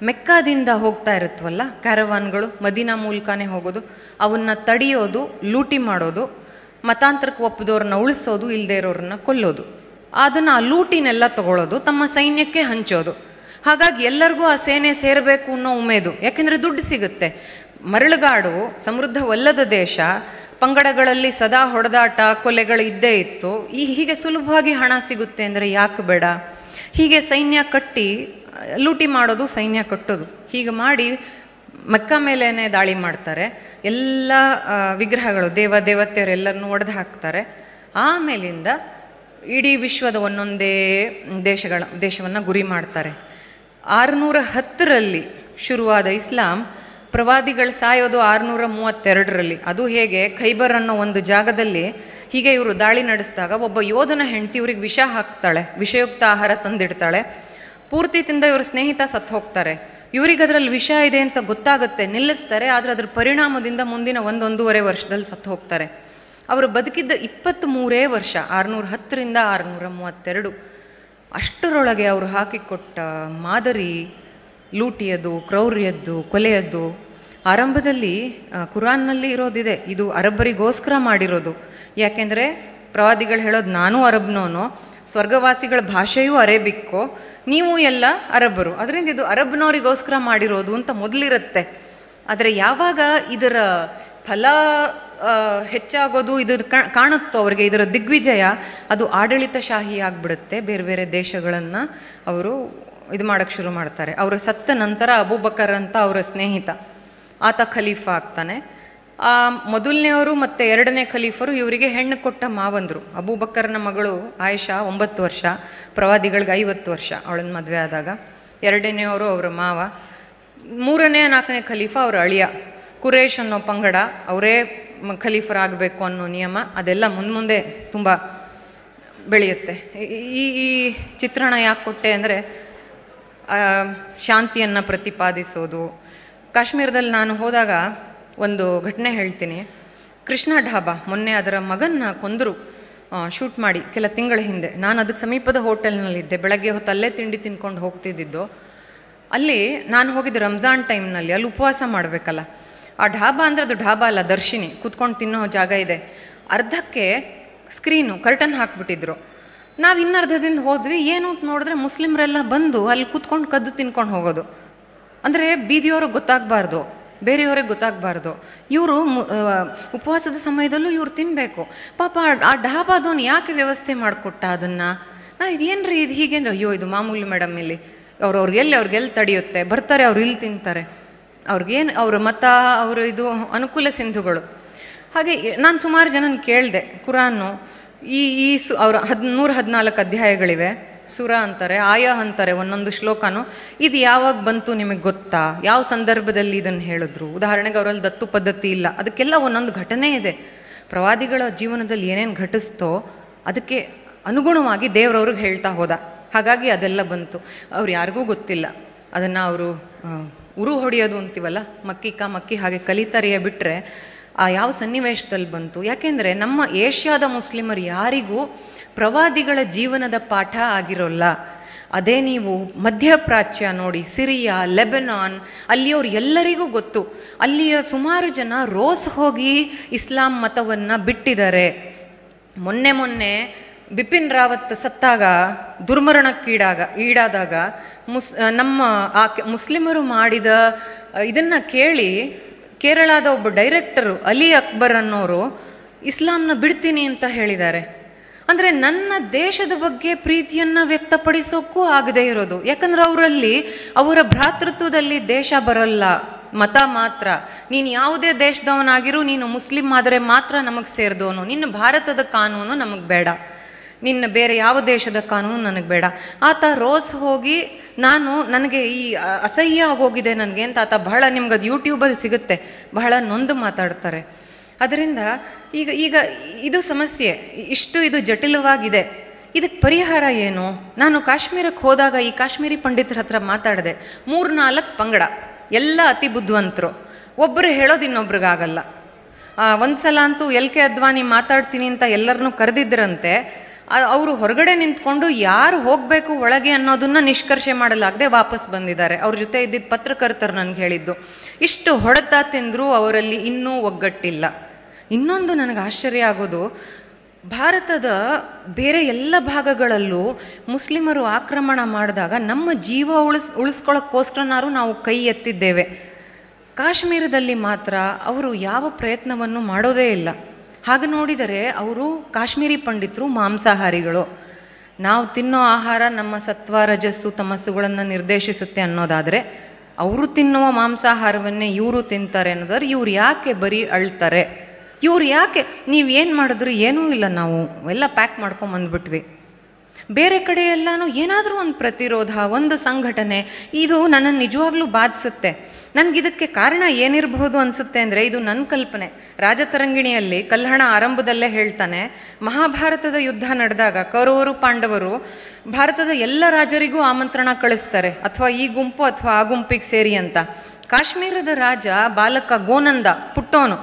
ಮೆಕ್ಕಾದಿಂದ ಹೋಗ್ತಾ ಇರುತ್ತವಲ್ಲ ಕ್ಯಾರವಾನ್ಗಳು ಮದಿನಾ ಮೂಲಕನೇ ಹೋಗೋದು ಅವನ್ನ ತಡಿಯೋದು ಲೂಟಿ ಮಾಡೋದು ಮತಾಂತರಕ್ಕೆ ಒಪ್ಪದವ್ರನ್ನ ಉಳಿಸೋದು ಇಲ್ಲದೆ ಇರೋರನ್ನ ಕೊಲ್ಲೋದು ಅದನ್ನು ಆ ಲೂಟಿನೆಲ್ಲ ತಗೊಳ್ಳೋದು ತಮ್ಮ ಸೈನ್ಯಕ್ಕೆ ಹಂಚೋದು ಹಾಗಾಗಿ ಎಲ್ಲರಿಗೂ ಆ ಸೇನೆ ಸೇರಬೇಕು ಅನ್ನೋ ಉಮೇದು ಯಾಕೆಂದರೆ ದುಡ್ಡು ಸಿಗುತ್ತೆ ಮರಳುಗಾಡು ಸಮೃದ್ಧವಲ್ಲದ ದೇಶ ಪಂಗಡಗಳಲ್ಲಿ ಸದಾ ಹೊಡೆದಾಟ ಕೊಲೆಗಳು ಇದ್ದೇ ಇತ್ತು ಈ ಹೀಗೆ ಸುಲಭವಾಗಿ ಹಣ ಸಿಗುತ್ತೆ ಅಂದರೆ ಯಾಕೆ ಬೇಡ ಹೀಗೆ ಸೈನ್ಯ ಕಟ್ಟಿ ಲೂಟಿ ಮಾಡೋದು ಸೈನ್ಯ ಕಟ್ಟೋದು ಹೀಗೆ ಮಾಡಿ ಮೆಕ್ಕ ಮೇಲೇ ದಾಳಿ ಮಾಡ್ತಾರೆ ಎಲ್ಲ ವಿಗ್ರಹಗಳು ದೇವ ದೇವತೆಯರೆಲ್ಲರನ್ನು ಒಡೆದು ಹಾಕ್ತಾರೆ ಆಮೇಲಿಂದ ಇಡೀ ವಿಶ್ವದ ಒಂದೊಂದೇ ದೇಶಗಳ ದೇಶವನ್ನು ಗುರಿ ಮಾಡ್ತಾರೆ ಆರುನೂರ ಹತ್ತರಲ್ಲಿ ಶುರುವಾದ ಇಸ್ಲಾಂ ಪ್ರವಾದಿಗಳು ಸಾಯೋದು ಆರುನೂರ ಮೂವತ್ತೆರಡರಲ್ಲಿ ಅದು ಹೇಗೆ ಖೈಬರ್ ಅನ್ನೋ ಒಂದು ಜಾಗದಲ್ಲಿ ಹೀಗೆ ಇವರು ದಾಳಿ ನಡೆಸಿದಾಗ ಒಬ್ಬ ಯೋಧನ ಹೆಂಡತಿ ಇವ್ರಿಗೆ ವಿಷ ಹಾಕ್ತಾಳೆ ವಿಷಯುಕ್ತ ಆಹಾರ ತಂದಿಡ್ತಾಳೆ ಪೂರ್ತಿ ತಿಂದ ಇವರು ಸ್ನೇಹಿತ ಸತ್ತು ಹೋಗ್ತಾರೆ ಇವ್ರಿಗೆ ಅದರಲ್ಲಿ ವಿಷ ಇದೆ ಅಂತ ಗೊತ್ತಾಗುತ್ತೆ ನಿಲ್ಲಿಸ್ತಾರೆ ಆದರೆ ಅದರ ಪರಿಣಾಮದಿಂದ ಮುಂದಿನ ಒಂದೊಂದೂವರೆ ವರ್ಷದಲ್ಲಿ ಸತ್ತು ಹೋಗ್ತಾರೆ ಅವರು ಬದುಕಿದ್ದ ಇಪ್ಪತ್ತ್ ಮೂರೇ ವರ್ಷ ಆರುನೂರ ಹತ್ತರಿಂದ ಆರುನೂರ ಮೂವತ್ತೆರಡು ಅಷ್ಟರೊಳಗೆ ಅವರು ಹಾಕಿಕೊಟ್ಟ ಮಾದರಿ ಲೂಟಿಯದು ಕ್ರೌರ್ಯದ್ದು ಕೊಲೆಯದ್ದು ಆರಂಭದಲ್ಲಿ ಕುರಾನ್ನಲ್ಲಿ ಇರೋದಿದೆ ಇದು ಅರಬ್ಬರಿಗೋಸ್ಕರ ಮಾಡಿರೋದು ಯಾಕೆಂದರೆ ಪ್ರವಾದಿಗಳು ಹೇಳೋದು ನಾನೂ ಅರಬ್ನೋನೋ ಸ್ವರ್ಗವಾಸಿಗಳ ಭಾಷೆಯೂ ಅರೇಬಿಕ್ಕೋ ನೀವು ಎಲ್ಲ ಅರಬ್ಬರು ಅದರಿಂದ ಇದು ಅರಬ್ನವರಿಗೋಸ್ಕರ ಮಾಡಿರೋದು ಅಂತ ಮೊದಲಿರುತ್ತೆ ಆದರೆ ಯಾವಾಗ ಇದರ ಫಲ ಹೆಚ್ಚಾಗೋದು ಇದು ಕಾಣುತ್ತೋ ಅವರಿಗೆ ಇದರ ದಿಗ್ವಿಜಯ ಅದು ಆಡಳಿತಶಾಹಿ ಆಗಿಬಿಡುತ್ತೆ ಬೇರೆ ಬೇರೆ ದೇಶಗಳನ್ನು ಅವರು ಇದು ಮಾಡೋಕ್ಕೆ ಶುರು ಮಾಡ್ತಾರೆ ಅವರು ಸತ್ತ ನಂತರ ಅಬೂಬಕರ್ ಅಂತ ಅವರ ಸ್ನೇಹಿತ ಆತ ಖಲೀಫ ಆಗ್ತಾನೆ ಆ ಮೊದಲನೆಯವರು ಮತ್ತು ಎರಡನೇ ಖಲೀಫರು ಇವರಿಗೆ ಹೆಣ್ಣು ಕೊಟ್ಟ ಮಾವಂದರು ಅಬೂಬಕ್ಕರ್ನ ಮಗಳು ಆಯಿಷಾ ಒಂಬತ್ತು ವರ್ಷ ಪ್ರವಾದಿಗಳಿಗೆ ಐವತ್ತು ವರ್ಷ ಅವಳನ್ನ ಮದುವೆ ಆದಾಗ ಎರಡನೆಯವರು ಅವರ ಮಾವ ಮೂರನೇ ನಾಲ್ಕನೇ ಖಲೀಫ ಅವರ ಅಳಿಯ ಕುರೇಶ್ ಅನ್ನೋ ಪಂಗಡ ಅವರೇ ಖಲೀಫರಾಗಬೇಕು ಅನ್ನೋ ನಿಯಮ ಅದೆಲ್ಲ ಮುಂದೆ ತುಂಬ ಬೆಳೆಯುತ್ತೆ ಈ ಈ ಚಿತ್ರಣ ಯಾಕೆ ಕೊಟ್ಟೆ ಅಂದರೆ ಶಾಂತಿಯನ್ನು ಪ್ರತಿಪಾದಿಸೋದು ಕಾಶ್ಮೀರದಲ್ಲಿ ನಾನು ಹೋದಾಗ ಒಂದು ಘಟನೆ ಹೇಳ್ತೀನಿ ಕೃಷ್ಣ ಢಾಬಾ ಮೊನ್ನೆ ಅದರ ಮಗನ್ನ ಕೊಂದರು ಶೂಟ್ ಮಾಡಿ ಕೆಲ ತಿಂಗಳ ಹಿಂದೆ ನಾನು ಅದಕ್ಕೆ ಸಮೀಪದ ಹೋಟೆಲ್ನಲ್ಲಿದ್ದೆ ಬೆಳಗ್ಗೆ ಹೊತ್ತು ಅಲ್ಲೇ ತಿಂಡಿ ತಿನ್ಕೊಂಡು ಹೋಗ್ತಿದ್ದಿದ್ದು ಅಲ್ಲಿ ನಾನು ಹೋಗಿದ್ದು ರಂಜಾನ್ ಟೈಮ್ನಲ್ಲಿ ಅಲ್ಲಿ ಉಪವಾಸ ಮಾಡಬೇಕಲ್ಲ ಆ ಢಾಬಾ ಅಂದರೆ ಅದು ಢಾಬಾ ಅಲ್ಲ ದರ್ಶಿನಿ ಕೂತ್ಕೊಂಡು ತಿನ್ನೋ ಜಾಗ ಇದೆ ಅರ್ಧಕ್ಕೆ ಸ್ಕ್ರೀನು ಕರ್ಟನ್ ಹಾಕ್ಬಿಟ್ಟಿದ್ರು ನಾವು ಇನ್ನರ್ಧದಿಂದ ಹೋದ್ವಿ ಏನು ಅಂತ ನೋಡಿದ್ರೆ ಮುಸ್ಲಿಮರೆಲ್ಲ ಬಂದು ಅಲ್ಲಿ ಕೂತ್ಕೊಂಡು ಕದ್ದು ತಿನ್ಕೊಂಡು ಹೋಗೋದು ಅಂದರೆ ಬೀದಿಯವ್ರಿಗೆ ಗೊತ್ತಾಗಬಾರ್ದು ಬೇರೆಯವ್ರಿಗೆ ಗೊತ್ತಾಗಬಾರ್ದು ಇವರು ಉಪವಾಸದ ಸಮಯದಲ್ಲೂ ಇವ್ರು ತಿನ್ನಬೇಕು ಪಾಪ ಆ ಡಾಬಾದವನು ಯಾಕೆ ವ್ಯವಸ್ಥೆ ಮಾಡಿಕೊಟ್ಟ ಅದನ್ನು ನಾವು ಇದೇನು ರೀ ಇದು ಹೀಗೇನು ಅಯ್ಯೋ ಇದು ಮಾಮೂಲಿ ಮೇಡಮ್ ಇಲ್ಲಿ ಅವ್ರು ಅವ್ರಿಗೆ ಎಲ್ಲಿ ಅವ್ರಿಗೆಲ್ಲಿ ತಡೆಯುತ್ತೆ ಬರ್ತಾರೆ ಅವ್ರು ಇಲ್ಲಿ ತಿಂತಾರೆ ಅವ್ರಿಗೇನು ಅವ್ರ ಮತ ಅವರು ಇದು ಅನುಕೂಲ ಸಿಂಧುಗಳು ಹಾಗೆ ನಾನು ಸುಮಾರು ಜನನ ಕೇಳಿದೆ ಕುರಾನು ಈ ಈ ಸು ಅವರ ಹದ್ ಹದಿನಾಲ್ಕು ಅಧ್ಯಾಯಗಳಿವೆ ಸುರ ಅಂತಾರೆ ಆಯ ಅಂತಾರೆ ಒಂದೊಂದು ಶ್ಲೋಕನೂ ಇದು ಯಾವಾಗ ಬಂತು ನಿಮಗೆ ಗೊತ್ತಾ ಯಾವ ಸಂದರ್ಭದಲ್ಲಿ ಇದನ್ನು ಹೇಳಿದ್ರು ಉದಾಹರಣೆಗೆ ಅವರಲ್ಲಿ ದತ್ತು ಪದ್ಧತಿ ಇಲ್ಲ ಅದಕ್ಕೆಲ್ಲ ಒಂದೊಂದು ಘಟನೆ ಇದೆ ಪ್ರವಾದಿಗಳ ಜೀವನದಲ್ಲಿ ಏನೇನು ಘಟಿಸ್ತೋ ಅದಕ್ಕೆ ಅನುಗುಣವಾಗಿ ದೇವರವ್ರಿಗೆ ಹೇಳ್ತಾ ಹೋದ ಹಾಗಾಗಿ ಅದೆಲ್ಲ ಬಂತು ಅವ್ರು ಯಾರಿಗೂ ಗೊತ್ತಿಲ್ಲ ಅದನ್ನು ಅವರು ಉರು ಹೊಡೆಯೋದು ಅಂತೀವಲ್ಲ ಮಕ್ಕಿ ಕಾ ಮಕ್ಕಿ ಹಾಗೆ ಕಲಿತರೆಯ ಬಿಟ್ಟರೆ ಆ ಯಾವ ಸನ್ನಿವೇಶದಲ್ಲಿ ಬಂತು ಯಾಕೆಂದರೆ ನಮ್ಮ ಏಷ್ಯಾದ ಮುಸ್ಲಿಮರು ಯಾರಿಗೂ ಪ್ರವಾದಿಗಳ ಜೀವನದ ಪಾಠ ಆಗಿರೋಲ್ಲ ಅದೇ ನೀವು ಮಧ್ಯಪ್ರಾಚ್ಯ ನೋಡಿ ಸಿರಿಯಾ ಲೆಬನಾನ್ ಅಲ್ಲಿಯವ್ರು ಎಲ್ಲರಿಗೂ ಗೊತ್ತು ಅಲ್ಲಿಯ ಸುಮಾರು ಜನ ರೋಸ್ ಹೋಗಿ ಇಸ್ಲಾಂ ಮತವನ್ನು ಬಿಟ್ಟಿದ್ದಾರೆ ಮೊನ್ನೆ ಮೊನ್ನೆ ಬಿಪಿನ್ ರಾವತ್ ಸತ್ತಾಗ ದುರ್ಮರಣಕ್ಕೀಡಾಗ ಈಡಾದಾಗ ಮುಸ್ ನಮ್ಮ ಆ ಮುಸ್ಲಿಮರು ಮಾಡಿದ ಇದನ್ನು ಕೇಳಿ ಕೇರಳದ ಒಬ್ಬ ಡೈರೆಕ್ಟರು ಅಲಿ ಅಕ್ಬರ್ ಅನ್ನೋರು ಇಸ್ಲಾಂನ ಬಿಡ್ತೀನಿ ಅಂತ ಹೇಳಿದ್ದಾರೆ ಅಂದರೆ ನನ್ನ ದೇಶದ ಬಗ್ಗೆ ಪ್ರೀತಿಯನ್ನು ವ್ಯಕ್ತಪಡಿಸೋಕ್ಕೂ ಆಗದೆ ಇರೋದು ಯಾಕಂದ್ರೆ ಅವರಲ್ಲಿ ಅವರ ಭ್ರಾತೃತ್ವದಲ್ಲಿ ದೇಶ ಬರಲ್ಲ ಮತ ಮಾತ್ರ ನೀನು ಯಾವುದೇ ದೇಶದವನಾಗಿರು ನೀನು ಮುಸ್ಲಿಂ ಆದರೆ ಮಾತ್ರ ನಮಗೆ ಸೇರಿದವನು ನಿನ್ನ ಭಾರತದ ಕಾನೂನು ನಮಗೆ ಬೇಡ ನಿನ್ನ ಬೇರೆ ಯಾವ ದೇಶದ ಕಾನೂನು ನನಗೆ ಬೇಡ ಆತ ರೋಸ್ ಹೋಗಿ ನಾನು ನನಗೆ ಈ ಅಸಹ್ಯ ಆಗೋಗಿದೆ ನನಗೆ ಅಂತ ಆತ ಬಹಳ ನಿಮ್ಗದು ಯೂಟ್ಯೂಬಲ್ಲಿ ಸಿಗುತ್ತೆ ಬಹಳ ನೊಂದು ಮಾತಾಡ್ತಾರೆ ಅದರಿಂದ ಈಗ ಈಗ ಇದು ಸಮಸ್ಯೆ ಇಷ್ಟು ಇದು ಜಟಿಲವಾಗಿದೆ ಇದಕ್ಕೆ ಪರಿಹಾರ ಏನು ನಾನು ಕಾಶ್ಮೀರಕ್ಕೆ ಹೋದಾಗ ಈ ಕಾಶ್ಮೀರಿ ಪಂಡಿತರ ಹತ್ರ ಮಾತಾಡಿದೆ ಮೂರು ನಾಲ್ಕು ಪಂಗಡ ಎಲ್ಲ ಅತಿ ಬುದ್ಧಿವಂತರು ಒಬ್ಬರು ಹೇಳೋದು ಇನ್ನೊಬ್ರಿಗಾಗಲ್ಲ ಒಂದು ಸಲ ಅಂತೂ ಎಲ್ ಕೆ ಅದ್ವಾನಿ ಮಾತಾಡ್ತೀನಿ ಅಂತ ಎಲ್ಲರನ್ನೂ ಕರೆದಿದ್ದರಂತೆ ಅವರು ಹೊರಗಡೆ ನಿಂತ್ಕೊಂಡು ಯಾರು ಹೋಗಬೇಕು ಒಳಗೆ ಅನ್ನೋದನ್ನು ನಿಷ್ಕರ್ಷೆ ಮಾಡಲಾಗದೆ ವಾಪಸ್ ಬಂದಿದ್ದಾರೆ ಅವ್ರ ಜೊತೆ ಇದ್ದಿದ್ದ ಪತ್ರಕರ್ತರು ನನಗೆ ಹೇಳಿದ್ದು ಇಷ್ಟು ಹೊಡೆತ ತಿಂದ್ರು ಅವರಲ್ಲಿ ಇನ್ನೂ ಒಗ್ಗಟ್ಟಿಲ್ಲ ಇನ್ನೊಂದು ನನಗೆ ಆಶ್ಚರ್ಯ ಆಗೋದು ಭಾರತದ ಬೇರೆ ಎಲ್ಲ ಭಾಗಗಳಲ್ಲೂ ಮುಸ್ಲಿಮರು ಆಕ್ರಮಣ ಮಾಡಿದಾಗ ನಮ್ಮ ಜೀವ ಉಳಿಸ್ ಉಳಿಸ್ಕೊಳ್ಳೋಕ್ಕೋಸ್ಕರನಾರು ನಾವು ಕೈ ಎತ್ತಿದ್ದೇವೆ ಕಾಶ್ಮೀರದಲ್ಲಿ ಮಾತ್ರ ಅವರು ಯಾವ ಪ್ರಯತ್ನವನ್ನು ಮಾಡೋದೇ ಇಲ್ಲ ಹಾಗೆ ನೋಡಿದರೆ ಅವರು ಕಾಶ್ಮೀರಿ ಪಂಡಿತರು ಮಾಂಸಾಹಾರಿಗಳು ನಾವು ತಿನ್ನೋ ಆಹಾರ ನಮ್ಮ ಸತ್ವ ರಜಸ್ಸು ತಮಸ್ಸುಗಳನ್ನು ನಿರ್ದೇಶಿಸುತ್ತೆ ಅನ್ನೋದಾದರೆ ಅವರು ತಿನ್ನುವ ಮಾಂಸಾಹಾರವನ್ನೇ ಇವರು ತಿಂತಾರೆ ಅನ್ನೋದಾದ್ರೆ ಇವ್ರು ಯಾಕೆ ಬರೀ ಅಳ್ತಾರೆ ಇವ್ರು ಯಾಕೆ ನೀವು ಏನು ಮಾಡಿದ್ರು ಏನೂ ಇಲ್ಲ ನಾವು ಎಲ್ಲ ಪ್ಯಾಕ್ ಮಾಡ್ಕೊಂಬಂದ್ಬಿಟ್ವಿ ಬೇರೆ ಕಡೆ ಎಲ್ಲನೂ ಏನಾದರೂ ಒಂದು ಪ್ರತಿರೋಧ ಒಂದು ಸಂಘಟನೆ ಇದು ನನ್ನನ್ನು ನಿಜವಾಗ್ಲೂ ಬಾಧಿಸುತ್ತೆ ನನಗಿದಕ್ಕೆ ಕಾರಣ ಏನಿರಬಹುದು ಅನಿಸುತ್ತೆ ಅಂದರೆ ಇದು ನನ್ನ ಕಲ್ಪನೆ ರಾಜತರಂಗಿಣಿಯಲ್ಲಿ ಕಲ್ಹಣ ಆರಂಭದಲ್ಲೇ ಹೇಳ್ತಾನೆ ಮಹಾಭಾರತದ ಯುದ್ಧ ನಡೆದಾಗ ಕೌರವರು ಪಾಂಡವರು ಭಾರತದ ಎಲ್ಲ ರಾಜರಿಗೂ ಆಮಂತ್ರಣ ಕಳಿಸ್ತಾರೆ ಅಥವಾ ಈ ಗುಂಪು ಅಥವಾ ಆ ಗುಂಪಿಗೆ ಸೇರಿ ಅಂತ ಕಾಶ್ಮೀರದ ರಾಜ ಬಾಲಕ ಗೋನಂದ ಪುಟ್ಟೋನು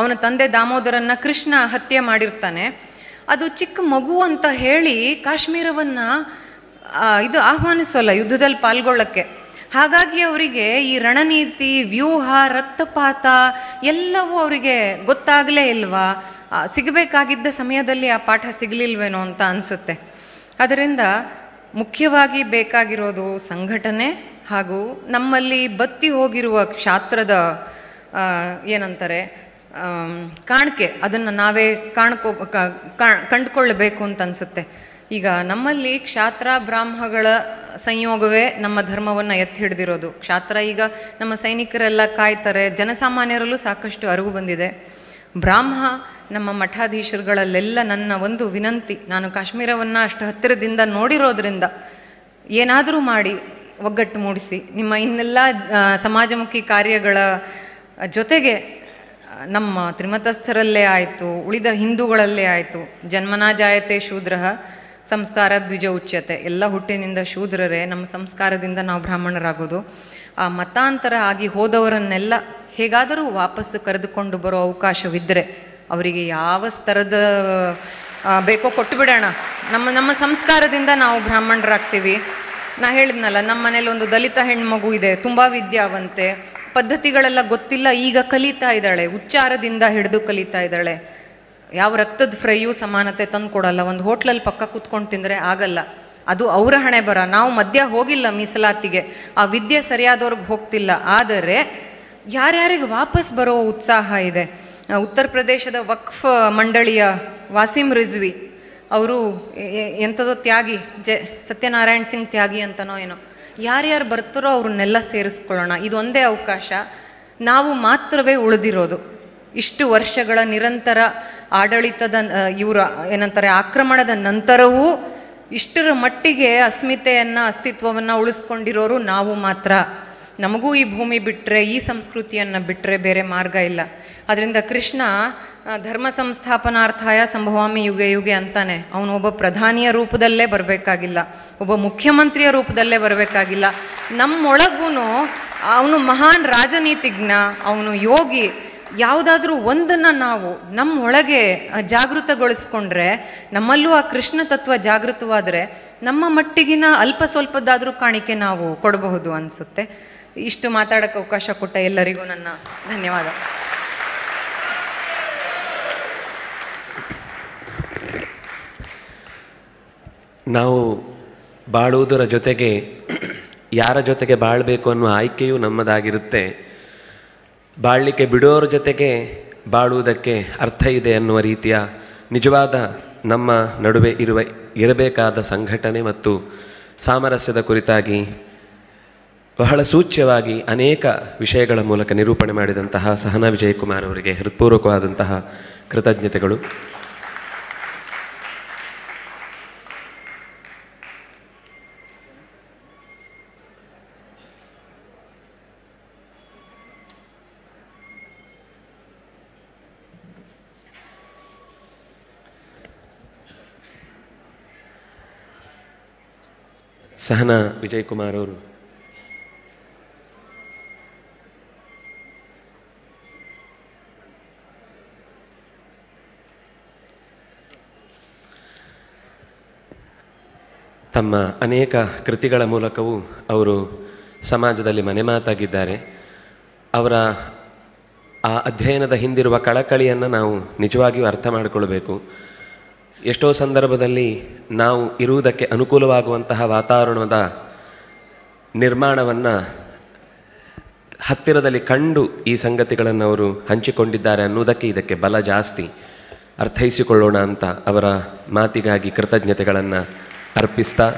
ಅವನ ತಂದೆ ದಾಮೋದರನ್ನ ಕೃಷ್ಣ ಹತ್ಯೆ ಮಾಡಿರ್ತಾನೆ ಅದು ಚಿಕ್ಕ ಮಗು ಅಂತ ಹೇಳಿ ಕಾಶ್ಮೀರವನ್ನು ಇದು ಆಹ್ವಾನಿಸೋಲ್ಲ ಯುದ್ಧದಲ್ಲಿ ಪಾಲ್ಗೊಳ್ಳಕ್ಕೆ ಹಾಗಾಗಿ ಅವರಿಗೆ ಈ ರಣನೀತಿ ವ್ಯೂಹ ರಕ್ತಪಾತ ಎಲ್ಲವೂ ಅವರಿಗೆ ಗೊತ್ತಾಗಲೇ ಇಲ್ವಾ ಸಿಗಬೇಕಾಗಿದ್ದ ಸಮಯದಲ್ಲಿ ಆ ಪಾಠ ಸಿಗಲಿಲ್ವೇನೋ ಅಂತ ಅನಿಸುತ್ತೆ ಅದರಿಂದ ಮುಖ್ಯವಾಗಿ ಬೇಕಾಗಿರೋದು ಸಂಘಟನೆ ಹಾಗೂ ನಮ್ಮಲ್ಲಿ ಬತ್ತಿ ಹೋಗಿರುವ ಕ್ಷಾತ್ರದ ಏನಂತಾರೆ ಕಾಣಿಕೆ ಅದನ್ನು ನಾವೇ ಕಾಣ್ಕೋ ಕಂಡುಕೊಳ್ಳಬೇಕು ಅಂತ ಅನಿಸುತ್ತೆ ಈಗ ನಮ್ಮಲ್ಲಿ ಕ್ಷಾತ್ರ ಬ್ರಾಹ್ಮಗಳ ಸಂಯೋಗವೇ ನಮ್ಮ ಧರ್ಮವನ್ನು ಎತ್ತಿ ಹಿಡಿದಿರೋದು ಕ್ಷಾತ್ರ ಈಗ ನಮ್ಮ ಸೈನಿಕರೆಲ್ಲ ಕಾಯ್ತಾರೆ ಜನಸಾಮಾನ್ಯರಲ್ಲೂ ಸಾಕಷ್ಟು ಅರಿವು ಬಂದಿದೆ ಬ್ರಾಹ್ಮ ನಮ್ಮ ಮಠಾಧೀಶರುಗಳಲ್ಲೆಲ್ಲ ನನ್ನ ಒಂದು ವಿನಂತಿ ನಾನು ಕಾಶ್ಮೀರವನ್ನು ಅಷ್ಟು ಹತ್ತಿರದಿಂದ ನೋಡಿರೋದ್ರಿಂದ ಏನಾದರೂ ಮಾಡಿ ಒಗ್ಗಟ್ಟು ಮೂಡಿಸಿ ನಿಮ್ಮ ಇನ್ನೆಲ್ಲ ಸಮಾಜಮುಖಿ ಕಾರ್ಯಗಳ ಜೊತೆಗೆ ನಮ್ಮ ತ್ರಿಮತಸ್ಥರಲ್ಲೇ ಆಯಿತು ಉಳಿದ ಹಿಂದೂಗಳಲ್ಲೇ ಆಯಿತು ಜನ್ಮನಾ ಜಾಯತೆ ಶೂದ್ರ ಸಂಸ್ಕಾರ ದ್ವಿಜ ಉಚ್ಯತೆ ಎಲ್ಲ ಹುಟ್ಟಿನಿಂದ ಶೂದ್ರರೇ ನಮ್ಮ ಸಂಸ್ಕಾರದಿಂದ ನಾವು ಬ್ರಾಹ್ಮಣರಾಗೋದು ಆ ಮತಾಂತರ ಆಗಿ ಹೋದವರನ್ನೆಲ್ಲ ಹೇಗಾದರೂ ವಾಪಸ್ಸು ಕರೆದುಕೊಂಡು ಬರೋ ಅವಕಾಶವಿದ್ದರೆ ಅವರಿಗೆ ಯಾವ ಸ್ತರದ ಬೇಕೋ ಕೊಟ್ಟು ಬಿಡೋಣ ನಮ್ಮ ನಮ್ಮ ಸಂಸ್ಕಾರದಿಂದ ನಾವು ಬ್ರಾಹ್ಮಣರಾಗ್ತೀವಿ ನಾ ಹೇಳಿದ್ನಲ್ಲ ನಮ್ಮ ಮನೇಲಿ ಒಂದು ದಲಿತ ಹೆಣ್ಮಗು ಇದೆ ತುಂಬ ವಿದ್ಯಾವಂತೆ ಪದ್ಧತಿಗಳೆಲ್ಲ ಗೊತ್ತಿಲ್ಲ ಈಗ ಕಲಿತಾ ಇದ್ದಾಳೆ ಉಚ್ಚಾರದಿಂದ ಹಿಡಿದು ಕಲಿತಾ ಇದ್ದಾಳೆ ಯಾವ ರಕ್ತದ ಫ್ರೈಯೂ ಸಮಾನತೆ ತಂದು ಕೊಡಲ್ಲ ಒಂದು ಹೋಟ್ಲಲ್ಲಿ ಪಕ್ಕ ಕೂತ್ಕೊಂಡು ತಿಂದರೆ ಆಗಲ್ಲ ಅದು ಅವರ ಹಣೆ ಬರ ನಾವು ಮಧ್ಯ ಹೋಗಿಲ್ಲ ಮೀಸಲಾತಿಗೆ ಆ ವಿದ್ಯೆ ಸರಿಯಾದವ್ರಿಗೆ ಹೋಗ್ತಿಲ್ಲ ಆದರೆ ಯಾರ್ಯಾರಿಗೆ ವಾಪಸ್ ಬರೋ ಉತ್ಸಾಹ ಇದೆ ಉತ್ತರ ಪ್ರದೇಶದ ವಕ್ಫ್ ಮಂಡಳಿಯ ವಾಸಿಂ ರಿಜ್ವಿ ಅವರು ಎಂಥದೋ ತ್ಯಾಗಿ ಜೆ ಸತ್ಯನಾರಾಯಣ್ ಸಿಂಗ್ ತ್ಯಾಗಿ ಅಂತನೋ ಏನೋ ಯಾರ್ಯಾರು ಬರ್ತಾರೋ ಅವ್ರನ್ನೆಲ್ಲ ಸೇರಿಸ್ಕೊಳ್ಳೋಣ ಇದೊಂದೇ ಅವಕಾಶ ನಾವು ಮಾತ್ರವೇ ಉಳಿದಿರೋದು ಇಷ್ಟು ವರ್ಷಗಳ ನಿರಂತರ ಆಡಳಿತದ ಇವರ ಏನಂತಾರೆ ಆಕ್ರಮಣದ ನಂತರವೂ ಇಷ್ಟರ ಮಟ್ಟಿಗೆ ಅಸ್ಮಿತೆಯನ್ನು ಅಸ್ತಿತ್ವವನ್ನು ಉಳಿಸ್ಕೊಂಡಿರೋರು ನಾವು ಮಾತ್ರ ನಮಗೂ ಈ ಭೂಮಿ ಬಿಟ್ಟರೆ ಈ ಸಂಸ್ಕೃತಿಯನ್ನು ಬಿಟ್ಟರೆ ಬೇರೆ ಮಾರ್ಗ ಇಲ್ಲ ಅದರಿಂದ ಕೃಷ್ಣ ಧರ್ಮ ಸಂಸ್ಥಾಪನಾರ್ಥಾಯ ಸಂಭವಾಮಿ ಯುಗೆ ಯುಗೆ ಅಂತಾನೆ ಅವನು ಒಬ್ಬ ಪ್ರಧಾನಿಯ ರೂಪದಲ್ಲೇ ಬರಬೇಕಾಗಿಲ್ಲ ಒಬ್ಬ ಮುಖ್ಯಮಂತ್ರಿಯ ರೂಪದಲ್ಲೇ ಬರಬೇಕಾಗಿಲ್ಲ ನಮ್ಮೊಳಗೂ ಅವನು ಮಹಾನ್ ರಾಜನೀತಿಜ್ಞ ಅವನು ಯೋಗಿ ಯಾವುದಾದ್ರೂ ಒಂದನ್ನು ನಾವು ನಮ್ಮ ಒಳಗೆ ಜಾಗೃತಗೊಳಿಸ್ಕೊಂಡ್ರೆ ನಮ್ಮಲ್ಲೂ ಆ ಕೃಷ್ಣ ತತ್ವ ಜಾಗೃತವಾದರೆ ನಮ್ಮ ಮಟ್ಟಿಗಿನ ಅಲ್ಪ ಸ್ವಲ್ಪದ್ದಾದರೂ ಕಾಣಿಕೆ ನಾವು ಕೊಡಬಹುದು ಅನಿಸುತ್ತೆ ಇಷ್ಟು ಮಾತಾಡೋಕ್ಕೆ ಅವಕಾಶ ಕೊಟ್ಟ ಎಲ್ಲರಿಗೂ ನನ್ನ ಧನ್ಯವಾದ ನಾವು ಬಾಳುವುದರ ಜೊತೆಗೆ ಯಾರ ಜೊತೆಗೆ ಬಾಳಬೇಕು ಅನ್ನುವ ಆಯ್ಕೆಯೂ ನಮ್ಮದಾಗಿರುತ್ತೆ ಬಾಳಲಿಕ್ಕೆ ಬಿಡೋರ ಜೊತೆಗೆ ಬಾಳುವುದಕ್ಕೆ ಅರ್ಥ ಇದೆ ಅನ್ನುವ ರೀತಿಯ ನಿಜವಾದ ನಮ್ಮ ನಡುವೆ ಇರುವ ಇರಬೇಕಾದ ಸಂಘಟನೆ ಮತ್ತು ಸಾಮರಸ್ಯದ ಕುರಿತಾಗಿ ಬಹಳ ಸೂಚ್ಯವಾಗಿ ಅನೇಕ ವಿಷಯಗಳ ಮೂಲಕ ನಿರೂಪಣೆ ಮಾಡಿದಂತಹ ಸಹನಾ ವಿಜಯಕುಮಾರ್ ಅವರಿಗೆ ಹೃತ್ಪೂರ್ವಕವಾದಂತಹ ಕೃತಜ್ಞತೆಗಳು ಸಹನಾ ವಿಜಯ್ ಕುಮಾರ್ ಅವರು ತಮ್ಮ ಅನೇಕ ಕೃತಿಗಳ ಮೂಲಕವೂ ಅವರು ಸಮಾಜದಲ್ಲಿ ಮನೆ ಮಾತಾಗಿದ್ದಾರೆ ಅವರ ಆ ಅಧ್ಯಯನದ ಹಿಂದಿರುವ ಕಳಕಳಿಯನ್ನು ನಾವು ನಿಜವಾಗಿಯೂ ಅರ್ಥ ಮಾಡಿಕೊಳ್ಬೇಕು ಎಷ್ಟೋ ಸಂದರ್ಭದಲ್ಲಿ ನಾವು ಇರುವುದಕ್ಕೆ ಅನುಕೂಲವಾಗುವಂತಹ ವಾತಾವರಣದ ನಿರ್ಮಾಣವನ್ನು ಹತ್ತಿರದಲ್ಲಿ ಕಂಡು ಈ ಸಂಗತಿಗಳನ್ನು ಅವರು ಹಂಚಿಕೊಂಡಿದ್ದಾರೆ ಅನ್ನೋದಕ್ಕೆ ಇದಕ್ಕೆ ಬಲ ಜಾಸ್ತಿ ಅರ್ಥೈಸಿಕೊಳ್ಳೋಣ ಅಂತ ಅವರ ಮಾತಿಗಾಗಿ ಕೃತಜ್ಞತೆಗಳನ್ನು ಅರ್ಪಿಸ್ತಾ